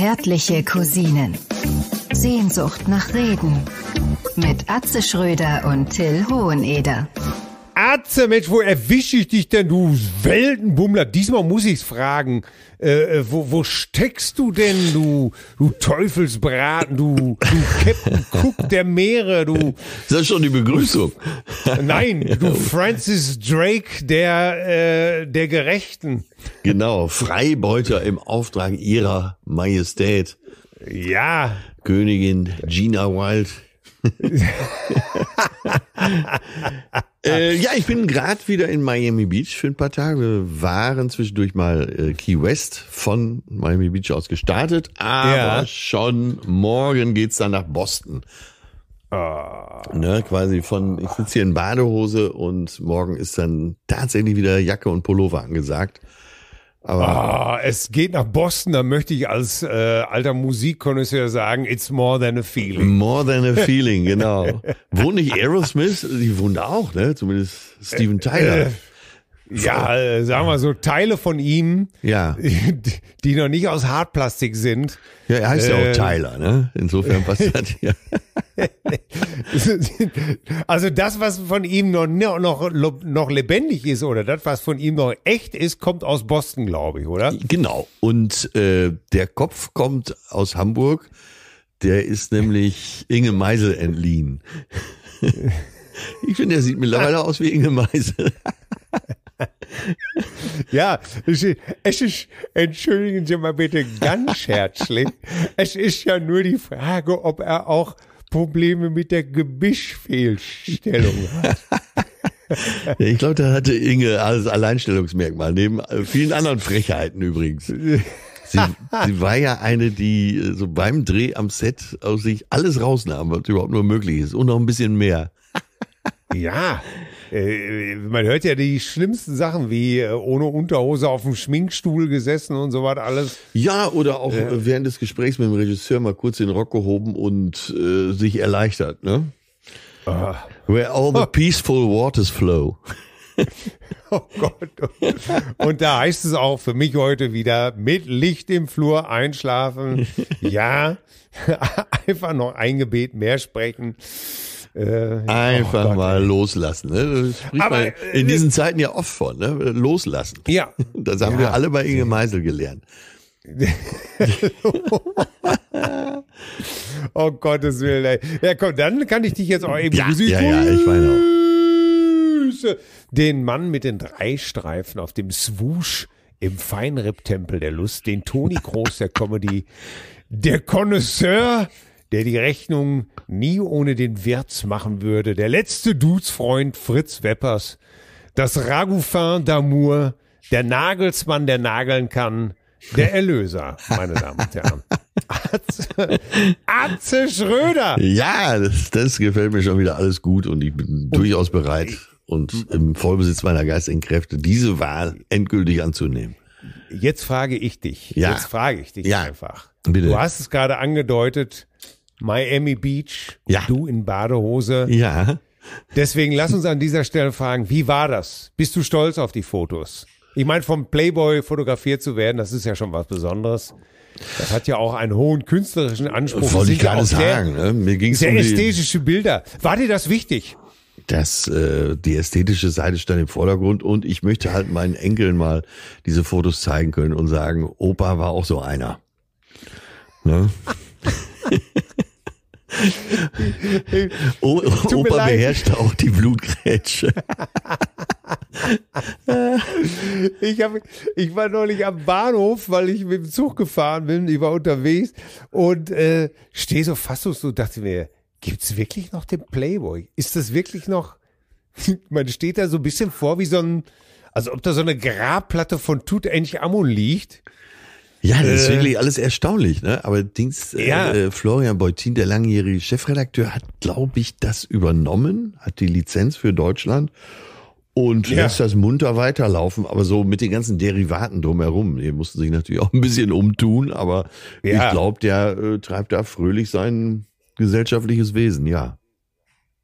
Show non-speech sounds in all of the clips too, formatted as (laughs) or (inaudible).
Zärtliche Cousinen. Sehnsucht nach Reden. Mit Atze Schröder und Till Hoheneder. Fotze, Mensch, wo erwische ich dich denn, du Weltenbummler? Diesmal muss ich's fragen. Äh, äh, wo, wo steckst du denn, du, du Teufelsbraten, du, du Captain Cook der Meere, du. Ist Das schon die Begrüßung. Nein, (laughs) du Francis Drake der, äh, der Gerechten. Genau, Freibeuter im Auftrag ihrer Majestät. Ja. Königin Gina Wild äh, ja, ich bin gerade wieder in Miami Beach für ein paar Tage. Wir waren zwischendurch mal äh, Key West von Miami Beach aus gestartet, aber ja. schon morgen geht es dann nach Boston. Ah. Ne, quasi von, ich sitze hier in Badehose und morgen ist dann tatsächlich wieder Jacke und Pullover angesagt. Aber ah, es geht nach Boston, da möchte ich als äh, alter Musikkonnoisseur sagen, it's more than a feeling. More than a feeling, genau. (laughs) Wohnt nicht Aerosmith? Die wohnt auch, ne? Zumindest Steven Tyler. Äh, ja, sagen wir so, Teile von ihm, ja. die noch nicht aus Hartplastik sind. Ja, er heißt äh, ja auch äh, Tyler, ne? Insofern passt das (laughs) ja. (laughs) also das, was von ihm noch, noch, noch lebendig ist oder das, was von ihm noch echt ist, kommt aus Boston, glaube ich, oder? Genau. Und äh, der Kopf kommt aus Hamburg. Der ist nämlich Inge Meisel entliehen. (laughs) ich finde, der sieht mittlerweile aus wie Inge Meisel. Ja, es ist, es ist, entschuldigen Sie mal bitte ganz herzlich. es ist ja nur die Frage, ob er auch Probleme mit der Gebischfehlstellung hat. (laughs) ich glaube, da hatte Inge als Alleinstellungsmerkmal, neben vielen anderen Frechheiten übrigens. Sie, sie war ja eine, die äh, so beim Dreh am Set aus sich alles rausnahm, was überhaupt nur möglich ist. Und noch ein bisschen mehr. ja, äh, man hört ja die schlimmsten Sachen wie äh, ohne Unterhose auf dem Schminkstuhl gesessen und so was alles. Ja, oder auch äh, während des Gesprächs mit dem Regisseur mal kurz den Rock gehoben und äh, sich erleichtert, ne? Ah. Where all the (laughs) peaceful waters flow. (laughs) Oh Gott. Und da heißt es auch für mich heute wieder mit Licht im Flur einschlafen. (laughs) Ja, einfach noch ein Gebet mehr sprechen. Äh, Einfach oh, mal loslassen. Ne? Aber, äh, in diesen Zeiten ja oft von, ne? loslassen. Ja. (laughs) Das haben ja. wir alle bei Inge Meisel gelernt. (laughs) oh Gottes Willen. Ey. Ja, komm, dann kann ich dich jetzt auch eben ja, ja, ja, ich meine auch. Den Mann mit den drei Streifen auf dem Swoosh im Feinripp-Tempel der Lust, den Toni Groß der Comedy, der Connoisseur der die Rechnung nie ohne den Wirt machen würde. Der letzte Dudes-Freund Fritz Weppers, das Ragoufin d'Amour, der Nagelsmann, der nageln kann, der Erlöser, meine Damen und Herren. Atze, Atze Schröder! Ja, das, das gefällt mir schon wieder alles gut und ich bin durchaus bereit und im Vollbesitz meiner geistigen Kräfte diese Wahl endgültig anzunehmen. Jetzt frage ich dich. Ja. Jetzt frage ich dich ja. einfach. Bitte. Du hast es gerade angedeutet, Miami Beach ja. du in Badehose. Ja. Deswegen lass uns an dieser Stelle fragen, wie war das? Bist du stolz auf die Fotos? Ich meine, vom Playboy fotografiert zu werden, das ist ja schon was Besonderes. Das hat ja auch einen hohen künstlerischen Anspruch. Wollte ich gerade sagen. Sehr, ne? Mir ging's sehr um ästhetische Bilder. War dir das wichtig? Dass äh, die ästhetische Seite stand im Vordergrund und ich möchte halt meinen Enkeln mal diese Fotos zeigen können und sagen, Opa war auch so einer. Ne? (laughs) O Tut Opa beherrscht auch die Blutgrätsche. ich, hab, ich war neulich am Bahnhof, weil ich mit dem Zug gefahren bin. Ich war unterwegs und äh, stehe so fassungslos und dachte mir, gibt's wirklich noch den Playboy? Ist das wirklich noch? (laughs) Man steht da so ein bisschen vor wie so ein, also ob da so eine Grabplatte von Tutanchamun liegt. Ja, das ist äh. wirklich alles erstaunlich, ne? Aber Dings, äh, ja. äh, Florian Beutin, der langjährige Chefredakteur, hat, glaube ich, das übernommen, hat die Lizenz für Deutschland und ja. lässt das munter weiterlaufen, aber so mit den ganzen Derivaten drumherum. Die mussten sich natürlich auch ein bisschen umtun, aber ja. ich glaube, der äh, treibt da fröhlich sein gesellschaftliches Wesen, ja.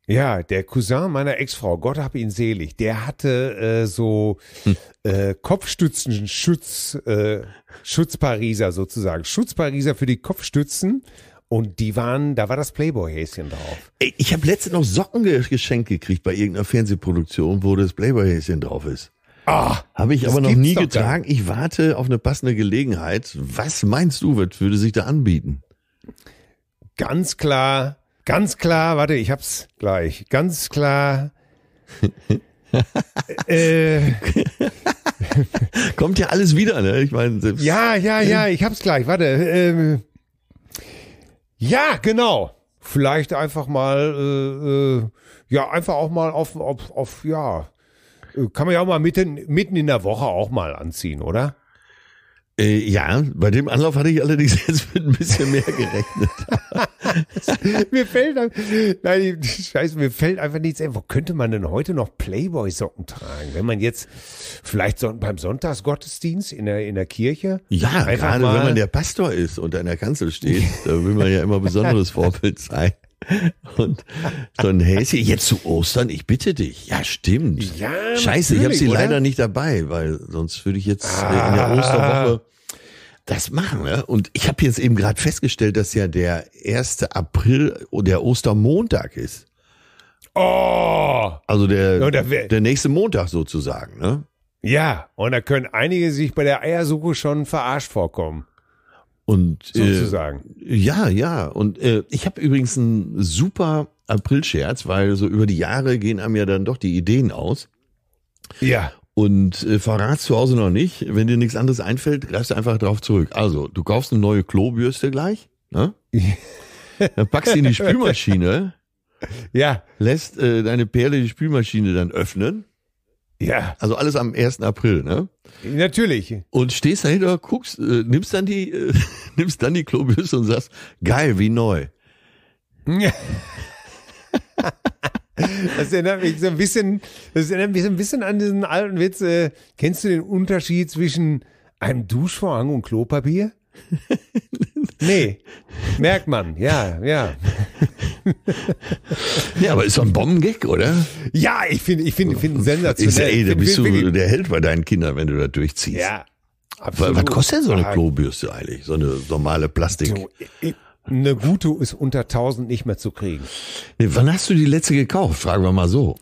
Ja, der Cousin meiner Ex-Frau, Gott hab ihn selig, der hatte äh, so hm. äh, Kopfstützen, Schutz, äh, Schutzpariser sozusagen, Schutzpariser für die Kopfstützen. Und die waren, da war das Playboy-Häschen drauf. Ich habe letztens noch Socken geschenkt gekriegt bei irgendeiner Fernsehproduktion, wo das Playboy-Häschen drauf ist. oh, ah, habe ich aber noch nie getragen. Ich warte auf eine passende Gelegenheit. Was meinst du, was würde sich da anbieten? Ganz klar Ganz klar, warte, ich hab's gleich. Ganz klar. (laughs) äh, (laughs) Kommt ja alles wieder, ne? Ich meine. Ja, ja, ja, ich hab's gleich. Warte. Ähm, ja, genau. Vielleicht einfach mal, äh, äh ja, einfach auch mal auf, auf, auf ja. Äh, kann man ja auch mal mitten, mitten in der Woche auch mal anziehen, oder? Äh, ja, bei dem Anlauf hatte ich allerdings (laughs) jetzt mit ein bisschen mehr gerechnet. (laughs) mir fällt nein, Scheiße, mir fällt einfach nichts ein. Wo könnte man denn heute noch Playboy-Socken tragen? Wenn man jetzt vielleicht so, beim Sonntagsgottesdienst in der, in der Kirche. Ja, gerade wenn man der Pastor ist und an der Kanzel steht, da will man ja immer besonderes (laughs) Vorbild sein. (laughs) Und so ein Häschen, jetzt zu Ostern, ich bitte dich. Ja, stimmt. Ja, Scheiße, ich habe sie oder? leider nicht dabei, weil sonst würde ich jetzt ah. in der Osterwoche das machen. Ne? Und ich habe jetzt eben gerade festgestellt, dass ja der 1. April oh, der Ostermontag ist. Oh! Also der, der nächste Montag sozusagen, ne? Ja, und da können einige sich bei der Eiersuche schon verarscht vorkommen. Und äh, sozusagen. Äh, ja, ja. Und äh, ich habe übrigens einen super April-Scherz, weil so über die Jahre gehen einem ja dann doch die Ideen aus. Ja. Und äh, verrat zu Hause noch nicht. Wenn dir nichts anderes einfällt, greifst du einfach drauf zurück. Also, du kaufst eine neue Klobürste gleich, ne? (laughs) dann packst du in die Spülmaschine. ja. Lässt äh, deine Perle die Spülmaschine dann öffnen. Ja. Also alles am 1. April, ne? Natürlich. Und stehst dahinter, guckst, äh, nimmst dann die, äh, (laughs) nimmst dann die Klobüsse und sagst, geil, wie neu. Das erinnert mich so ein bisschen, das erinnert mich so ein bisschen an diesen alten Witz. Äh, kennst du den Unterschied zwischen einem Duschvorhang und Klopapier? (laughs) nee, merkt man, ja, ja. (laughs) ja, aber ist doch ein Bombengag, oder? Ja, ich finde, ich finde, ich finde sensationell. Ich, ey, da bist du der Held bei deinen Kindern, wenn du da durchziehst. Ja, absolut. Was kostet denn so eine ah. Klobürste eigentlich? So eine normale Plastik? Eine gute ist unter 1000 nicht mehr zu kriegen. Wann hast du die letzte gekauft? Fragen wir mal so.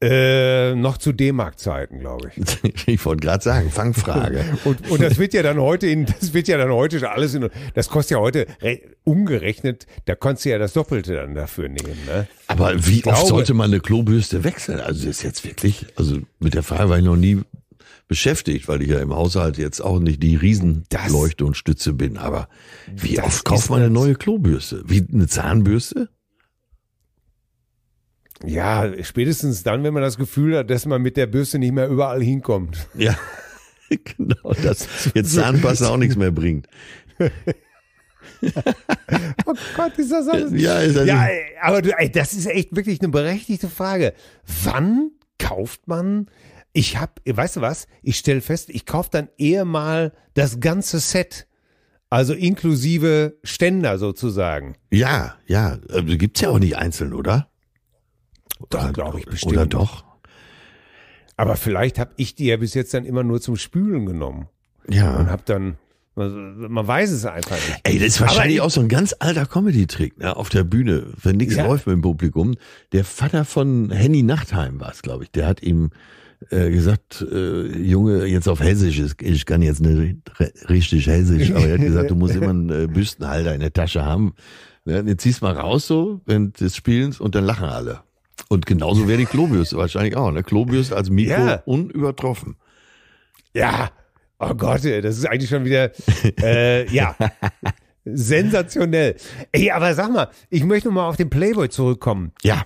Äh, noch zu D-Mark-Zeiten, glaube ich. (laughs) ich wollte gerade sagen, Fangfrage. (laughs) und, und das wird ja dann heute in, das wird ja dann heute schon alles in, das kostet ja heute umgerechnet, da konntest du ja das Doppelte dann dafür nehmen. Ne? Aber wie glaube, oft sollte man eine Klobürste wechseln? Also das ist jetzt wirklich, also mit der Frage war ich noch nie beschäftigt, weil ich ja im Haushalt jetzt auch nicht die Riesenleuchte und Stütze bin. Aber wie oft kauft man eine neue Klobürste? Wie eine Zahnbürste? Ja, spätestens dann, wenn man das Gefühl hat, dass man mit der Bürste nicht mehr überall hinkommt. Ja, (laughs) genau. Dass jetzt Zahnpasta auch nichts mehr bringt. (laughs) oh Gott, ist das alles. Ja, ist also ja aber du, ey, das ist echt wirklich eine berechtigte Frage. Wann kauft man? Ich habe, weißt du was? Ich stelle fest, ich kaufe dann eher mal das ganze Set. Also inklusive Ständer sozusagen. Ja, ja. Äh, Gibt es ja auch nicht einzeln, oder? Das glaube ich bestimmt. Oder doch? Aber vielleicht habe ich die ja bis jetzt dann immer nur zum Spülen genommen. Ja. Und habe dann man, weiß es einfach nicht. Ey, das ist wahrscheinlich Aber auch so ein ganz alter Comedy-Trick ne? auf der Bühne, wenn nichts ja. läuft mit dem Publikum. Der Vater von Henny Nachtheim war es, glaube ich. Der hat ihm äh, gesagt, äh, Junge, jetzt auf Hessisch, ich kann jetzt nicht richtig Hessisch, aber er hat gesagt, du musst immer einen äh, Büstenhalter in der Tasche haben. Ne? Jetzt ziehst mal raus so während des Spielens und dann lachen alle. Und genauso wäre die Klobius wahrscheinlich auch. Ne? Klobius als Mikro ja. unübertroffen. Ja, oh Gott, das ist eigentlich schon wieder, äh, ja, (laughs) sensationell. Ey, aber sag mal, ich möchte nochmal auf den Playboy zurückkommen. Ja.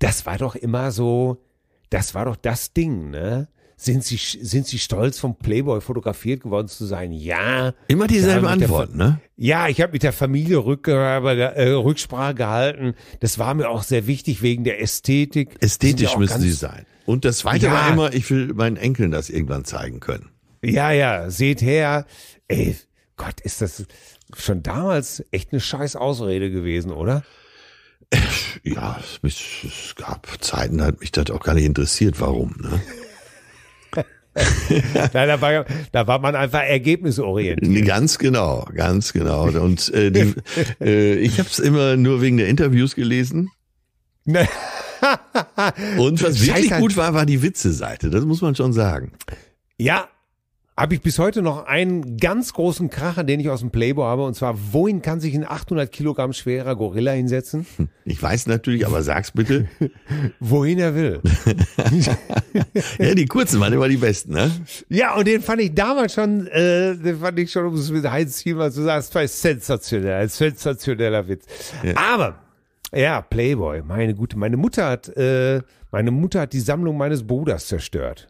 Das war doch immer so, das war doch das Ding, ne? sind sie, sind sie stolz vom Playboy fotografiert geworden zu sein? Ja. Immer dieselbe Antwort, ne? Ja, ich habe mit der Familie äh, äh, Rücksprache gehalten. Das war mir auch sehr wichtig wegen der Ästhetik. Ästhetisch müssen sie sein. Und das Zweite ja. war immer, ich will meinen Enkeln das irgendwann zeigen können. Ja, ja, seht her. Ey, Gott, ist das schon damals echt eine scheiß Ausrede gewesen, oder? Ja, es gab Zeiten, da hat mich das auch gar nicht interessiert, warum. Ne? (laughs) Nein, da war, da war man einfach ergebnisorientiert. Ganz genau, ganz genau. Und äh, die, (laughs) äh, ich habe es immer nur wegen der Interviews gelesen. (laughs) Und was wirklich gut war, war die Witze-Seite. Das muss man schon sagen. Ja, habe ich bis heute noch einen ganz großen Kracher, den ich aus dem Playboy habe. Und zwar, wohin kann sich ein 800 Kilogramm schwerer Gorilla hinsetzen? Hm, ich weiß natürlich, aber sag's bitte. (laughs) wohin er will. (laughs) ja, die kurzen waren immer die besten, ne? Ja, und den fand ich damals schon, äh, den fand ich schon, um es mit Heinz Thielmann zu sagen, es war sensationell, ein sensationeller Witz. Ja. Aber, ja, Playboy, meine Gute, meine Mutter hat, äh, meine Mutter hat die Sammlung meines Bruders zerstört.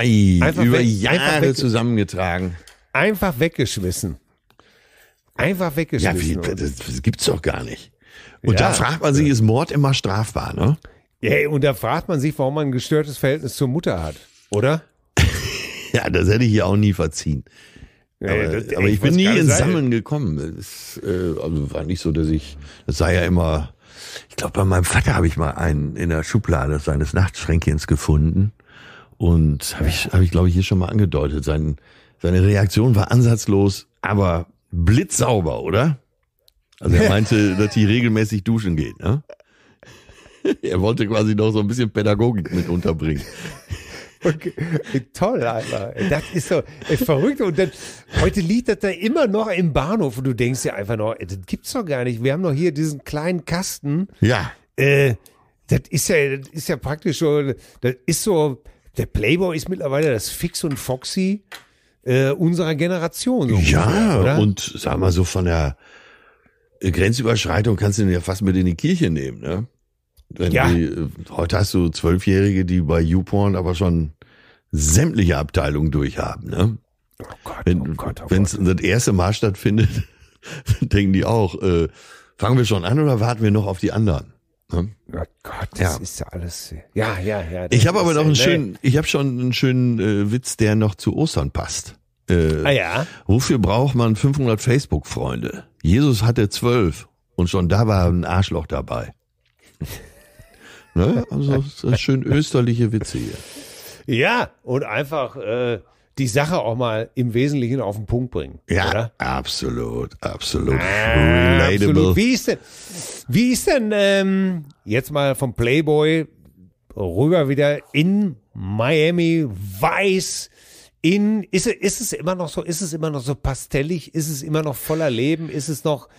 Ei, einfach über weg, Jahre einfach zusammengetragen. Einfach weggeschmissen. Einfach weggeschmissen. Ja, wie, das, das gibt's doch gar nicht. Und ja, da fragt man sich, ist Mord immer strafbar, ne? Ja, und da fragt man sich, warum man ein gestörtes Verhältnis zur Mutter hat, oder? (laughs) ja, das hätte ich ja auch nie verziehen. Aber, ja, das, aber ey, ich bin nie ins Sammeln gekommen. Es, äh, also war nicht so, dass ich, das sei ja immer, ich glaube, bei meinem Vater habe ich mal einen in der Schublade seines Nachtschränkchens gefunden. Und habe ich, hab ich glaube ich, hier schon mal angedeutet. Sein, seine Reaktion war ansatzlos, aber blitzsauber, oder? Also er meinte, (laughs) dass die regelmäßig duschen geht. Ne? er wollte quasi noch so ein bisschen Pädagogik mit unterbringen. Okay. Toll, Alter. Das ist so ey, verrückt. Und dann, heute liegt das da immer noch im Bahnhof und du denkst dir einfach noch, ey, das gibt's doch gar nicht. Wir haben noch hier diesen kleinen Kasten. Ja. Äh, das ist ja, das ist ja praktisch schon, das ist so, der Playboy ist mittlerweile das Fix und Foxy äh, unserer Generation. So ja, oder? und sag mal so von der äh, Grenzüberschreitung kannst du ihn ja fast mit in die Kirche nehmen, ne? Wenn ja. Die, äh, heute hast du Zwölfjährige, die bei YouPorn aber schon sämtliche Abteilungen durchhaben, ne? Oh Gott, wenn, oh Gott, oh Wenn's das erste Mal stattfindet, (laughs) denken die auch, äh, fangen wir schon an oder warten wir noch auf die anderen? Ne? Gott, Gott, das ja. ist ja alles. Ja, ja, ja. Ich habe aber noch einen ne schönen, ich habe schon einen schönen äh, Witz, der noch zu Ostern passt. Äh, ah ja. Wofür braucht man 500 Facebook-Freunde? Jesus hatte zwölf und schon da war ein Arschloch dabei. (laughs) ne? Also schön österliche Witze hier. Ja, und einfach äh, die Sache auch mal im Wesentlichen auf den Punkt bringen. Ja, oder? absolut, absolut. Ah, Relatable. Absolut. Wie ist denn, wie ist denn ähm, jetzt mal vom Playboy rüber wieder in Miami weiß? In, ist, ist es immer noch so, ist es immer noch so pastellig, ist es immer noch voller Leben, ist es noch,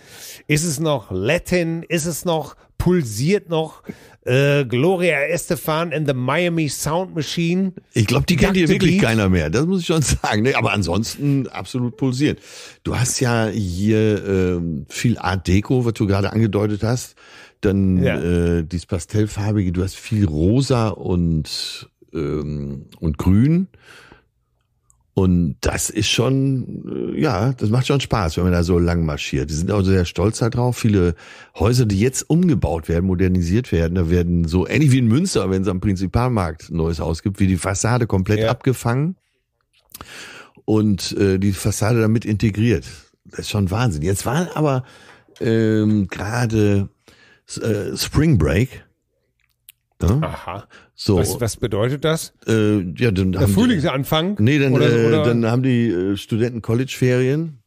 ist es noch Latin, ist es noch, pulsiert noch äh, Gloria Estefan in the Miami Sound Machine. Ich glaube, die kennt hier wirklich Beat. keiner mehr. Das muss ich schon (laughs) sagen. Ne? Aber ansonsten absolut pulsiert. Du hast ja hier ähm, viel Art Deco, was du gerade angedeutet hast. Dann ja. äh, dieses Pastellfarbige. Du hast viel Rosa und ähm, und Grün. Und das ist schon, äh, ja, das macht schon Spaß, wenn man da so lang marschiert. Die sind auch sehr stolz darauf. Viele Häuser, die jetzt umgebaut werden, modernisiert werden, da werden so ähnlich wie in Münster, wenn es am Prinzipalmarkt ein neues Haus gibt, wie die Fassade komplett ja. abgefangen und äh, die Fassade damit integriert. Das ist schon Wahnsinn. Jetzt waren aber ähm, gerade äh, Spring Break Ne? Aha. So. Was, was bedeutet das? Äh, ja, dann Der Frühlingsanfang? Die, nee, dann, oder, äh, oder? dann haben die äh, Studenten College-Ferien.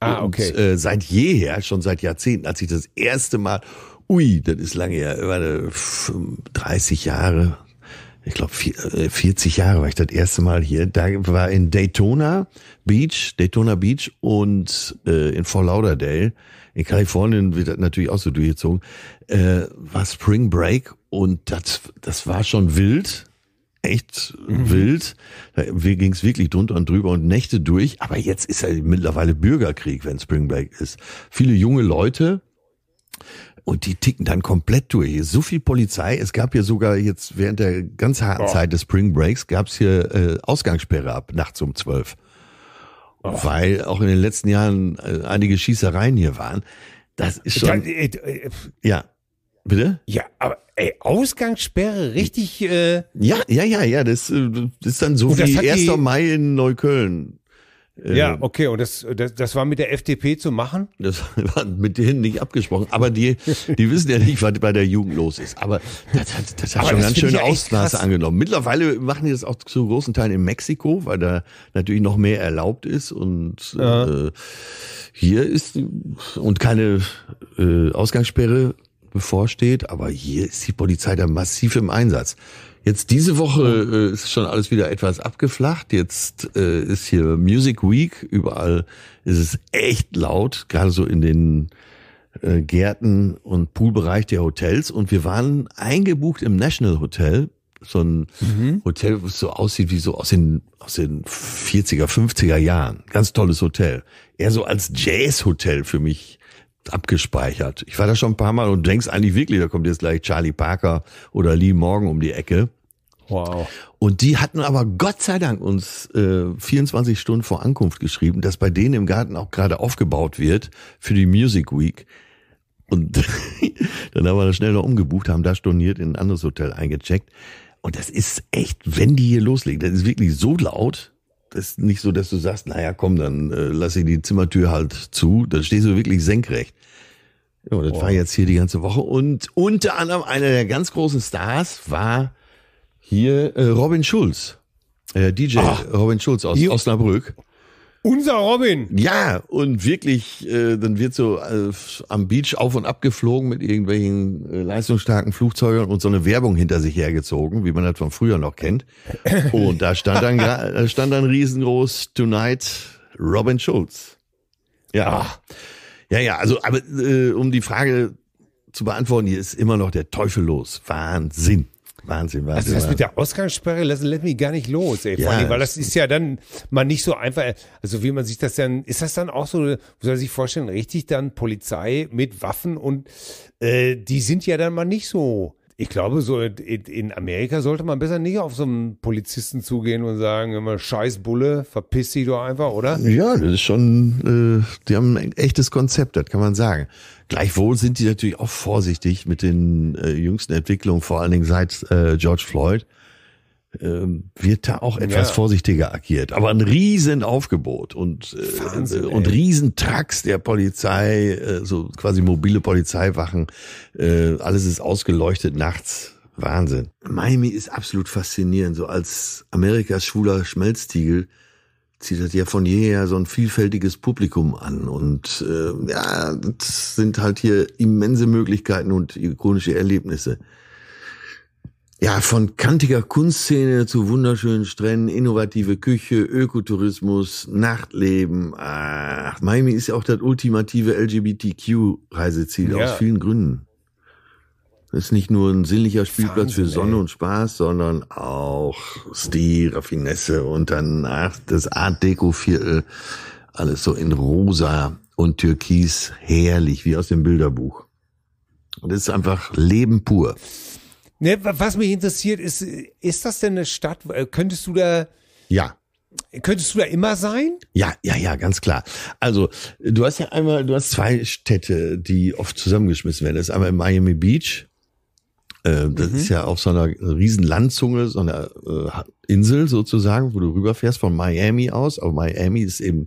Ah, okay. Und, äh, seit jeher, schon seit Jahrzehnten, als ich das erste Mal, ui, das ist lange her, über 30 Jahre, ich glaube 40 äh, Jahre war ich das erste Mal hier. Da war in Daytona Beach, Daytona Beach und äh, in Fort Lauderdale in Kalifornien wird das natürlich auch so durchgezogen. Äh, war Spring Break und das, das war schon wild. Echt mhm. wild. Wir ging es wirklich drunter und drüber und Nächte durch. Aber jetzt ist ja mittlerweile Bürgerkrieg, wenn Spring Break ist. Viele junge Leute, und die ticken dann komplett durch. so viel Polizei. Es gab hier sogar jetzt während der ganz harten oh. Zeit des Spring Breaks gab es hier äh, Ausgangssperre ab nachts um zwölf. Oh. Weil auch in den letzten Jahren äh, einige Schießereien hier waren. Das ist schon. Ich, ich, ich, ja. Bitte? Ja, aber ey, Ausgangssperre, richtig. Äh ja, ja, ja, ja. Das, das äh, ist dann so wie 1. Die... Mai in Neukölln. Äh, ja, okay, und das, das, das war mit der FDP zu machen? Das (laughs) war mit denen nicht abgesprochen, aber die, die wissen ja nicht, was bei der Jugend los ist. Aber das, das, das hat aber schon das ganz schöne Ausmaße angenommen. Mittlerweile machen die das auch zu großen Teilen in Mexiko, weil da natürlich noch mehr erlaubt ist und ja. äh, hier ist und keine äh, Ausgangssperre bevorsteht, aber hier ist die Polizei da massiv im Einsatz. Jetzt diese Woche äh, ist schon alles wieder etwas abgeflacht. Jetzt äh, ist hier Music Week. Überall ist es echt laut, gerade so in den äh, Gärten und Poolbereich der Hotels. Und wir waren eingebucht im National Hotel. So ein mhm. Hotel, was so aussieht wie so aus den, aus den 40er, 50er Jahren. Ganz tolles Hotel. Eher so als Jazz-Hotel für mich abgespeichert. Ich war da schon ein paar Mal und denkst eigentlich wirklich, da kommt jetzt gleich Charlie Parker oder Lee Morgan um die Ecke. Wow. Und die hatten aber Gott sei Dank uns äh, 24 Stunden vor Ankunft geschrieben, dass bei denen im Garten auch gerade aufgebaut wird für die Music Week. Und (laughs) dann haben wir das schnell noch umgebucht, haben da storniert, in ein anderes Hotel eingecheckt. Und das ist echt, wenn die hier loslegen, das ist wirklich so laut, ist nicht so, dass du sagst, naja, komm, dann äh, lass ich die Zimmertür halt zu. Dann stehst du wirklich senkrecht. Ja, das war jetzt hier die ganze Woche. Und unter anderem einer der ganz großen Stars war hier äh, Robin Schulz. Äh, DJ Ach, Robin Schulz aus Osnabrück. Unser Robin. Ja, und wirklich, äh, dann wird so äh, am Beach auf und ab geflogen mit irgendwelchen äh, leistungsstarken Flugzeugen und so eine Werbung hinter sich hergezogen, wie man das von früher noch kennt. Und da stand dann, da stand dann riesengroß Tonight Robin Schulz. Ja. Ah. Ja, ja, also, aber äh, um die Frage zu beantworten, hier ist immer noch der Teufel los. Wahnsinn. Wahnsinn, Wahnsinn. Also das Wahnsinn. mit der Ausgangssperre lassen lässt mich gar nicht los, ey. Ja, allem, weil das ist ja dann mal nicht so einfach. Äh, also wie man sich das dann, ist das dann auch so, muss man sich vorstellen, richtig dann Polizei mit Waffen und äh, die sind ja dann mal nicht so. Ich glaube, so in Amerika sollte man besser nicht auf so einen Polizisten zugehen und sagen, immer scheiß Bulle, verpiss dich doch einfach, oder? Ja, das ist schon, äh, die haben ein echtes Konzept, das kann man sagen. Gleichwohl sind die natürlich auch vorsichtig mit den äh, jüngsten Entwicklungen, vor allen Dingen seit äh, George Floyd ähm, wird da auch etwas ja. vorsichtiger agiert. Aber ein Riesenaufgebot und, äh, Wahnsinn, äh, und Riesentracks der Polizei, äh, so quasi mobile Polizeiwachen. Äh, alles ist ausgeleuchtet nachts. Wahnsinn. Miami ist absolut faszinierend, so als Amerikas schwuler Schmelztiegel zieht das ja von jeher so ein vielfältiges Publikum an. Und äh, ja, das sind halt hier immense Möglichkeiten und ikonische Erlebnisse. Ja, von kantiger Kunstszene zu wunderschönen Stränden, innovative Küche, Ökotourismus, Nachtleben. Ach, Miami ist ja auch das ultimative LGBTQ-Reiseziel ja. aus vielen Gründen. Das ist nicht nur ein sinnlicher Spielplatz Wahnsinn, für Sonne ey. und Spaß, sondern auch Stil, Raffinesse und danach das Art Deco Viertel, äh, alles so in rosa und türkis, herrlich, wie aus dem Bilderbuch. Und das ist einfach Leben pur. Ne, was mich interessiert ist, ist das denn eine Stadt, äh, könntest du da Ja. Könntest du da immer sein? Ja, ja, ja, ganz klar. Also, du hast ja einmal, du hast zwei Städte, die oft zusammengeschmissen werden. Das ist einmal Miami Beach äh, das mhm. ist ja auf so einer riesen Landzunge, so einer äh, Insel sozusagen, wo du rüberfährst von Miami aus. Aber Miami ist eben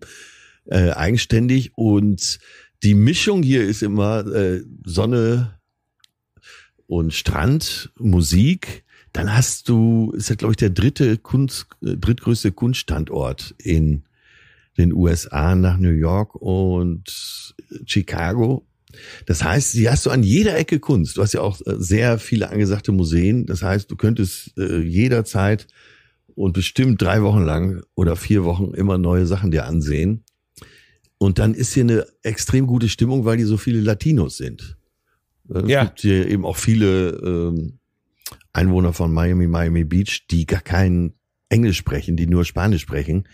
äh, eigenständig und die Mischung hier ist immer äh, Sonne und Strand, Musik. Dann hast du, ist ja glaube ich der dritte Kunst, äh, drittgrößte Kunststandort in den USA nach New York und Chicago das heißt, sie hast du an jeder Ecke Kunst. Du hast ja auch äh, sehr viele angesagte Museen. Das heißt, du könntest äh, jederzeit und bestimmt drei Wochen lang oder vier Wochen immer neue Sachen dir ansehen. Und dann ist hier eine extrem gute Stimmung, weil die so viele Latinos sind. Äh, es ja. gibt hier eben auch viele ähm, Einwohner von Miami, Miami Beach, die gar kein Englisch sprechen, die nur Spanisch sprechen.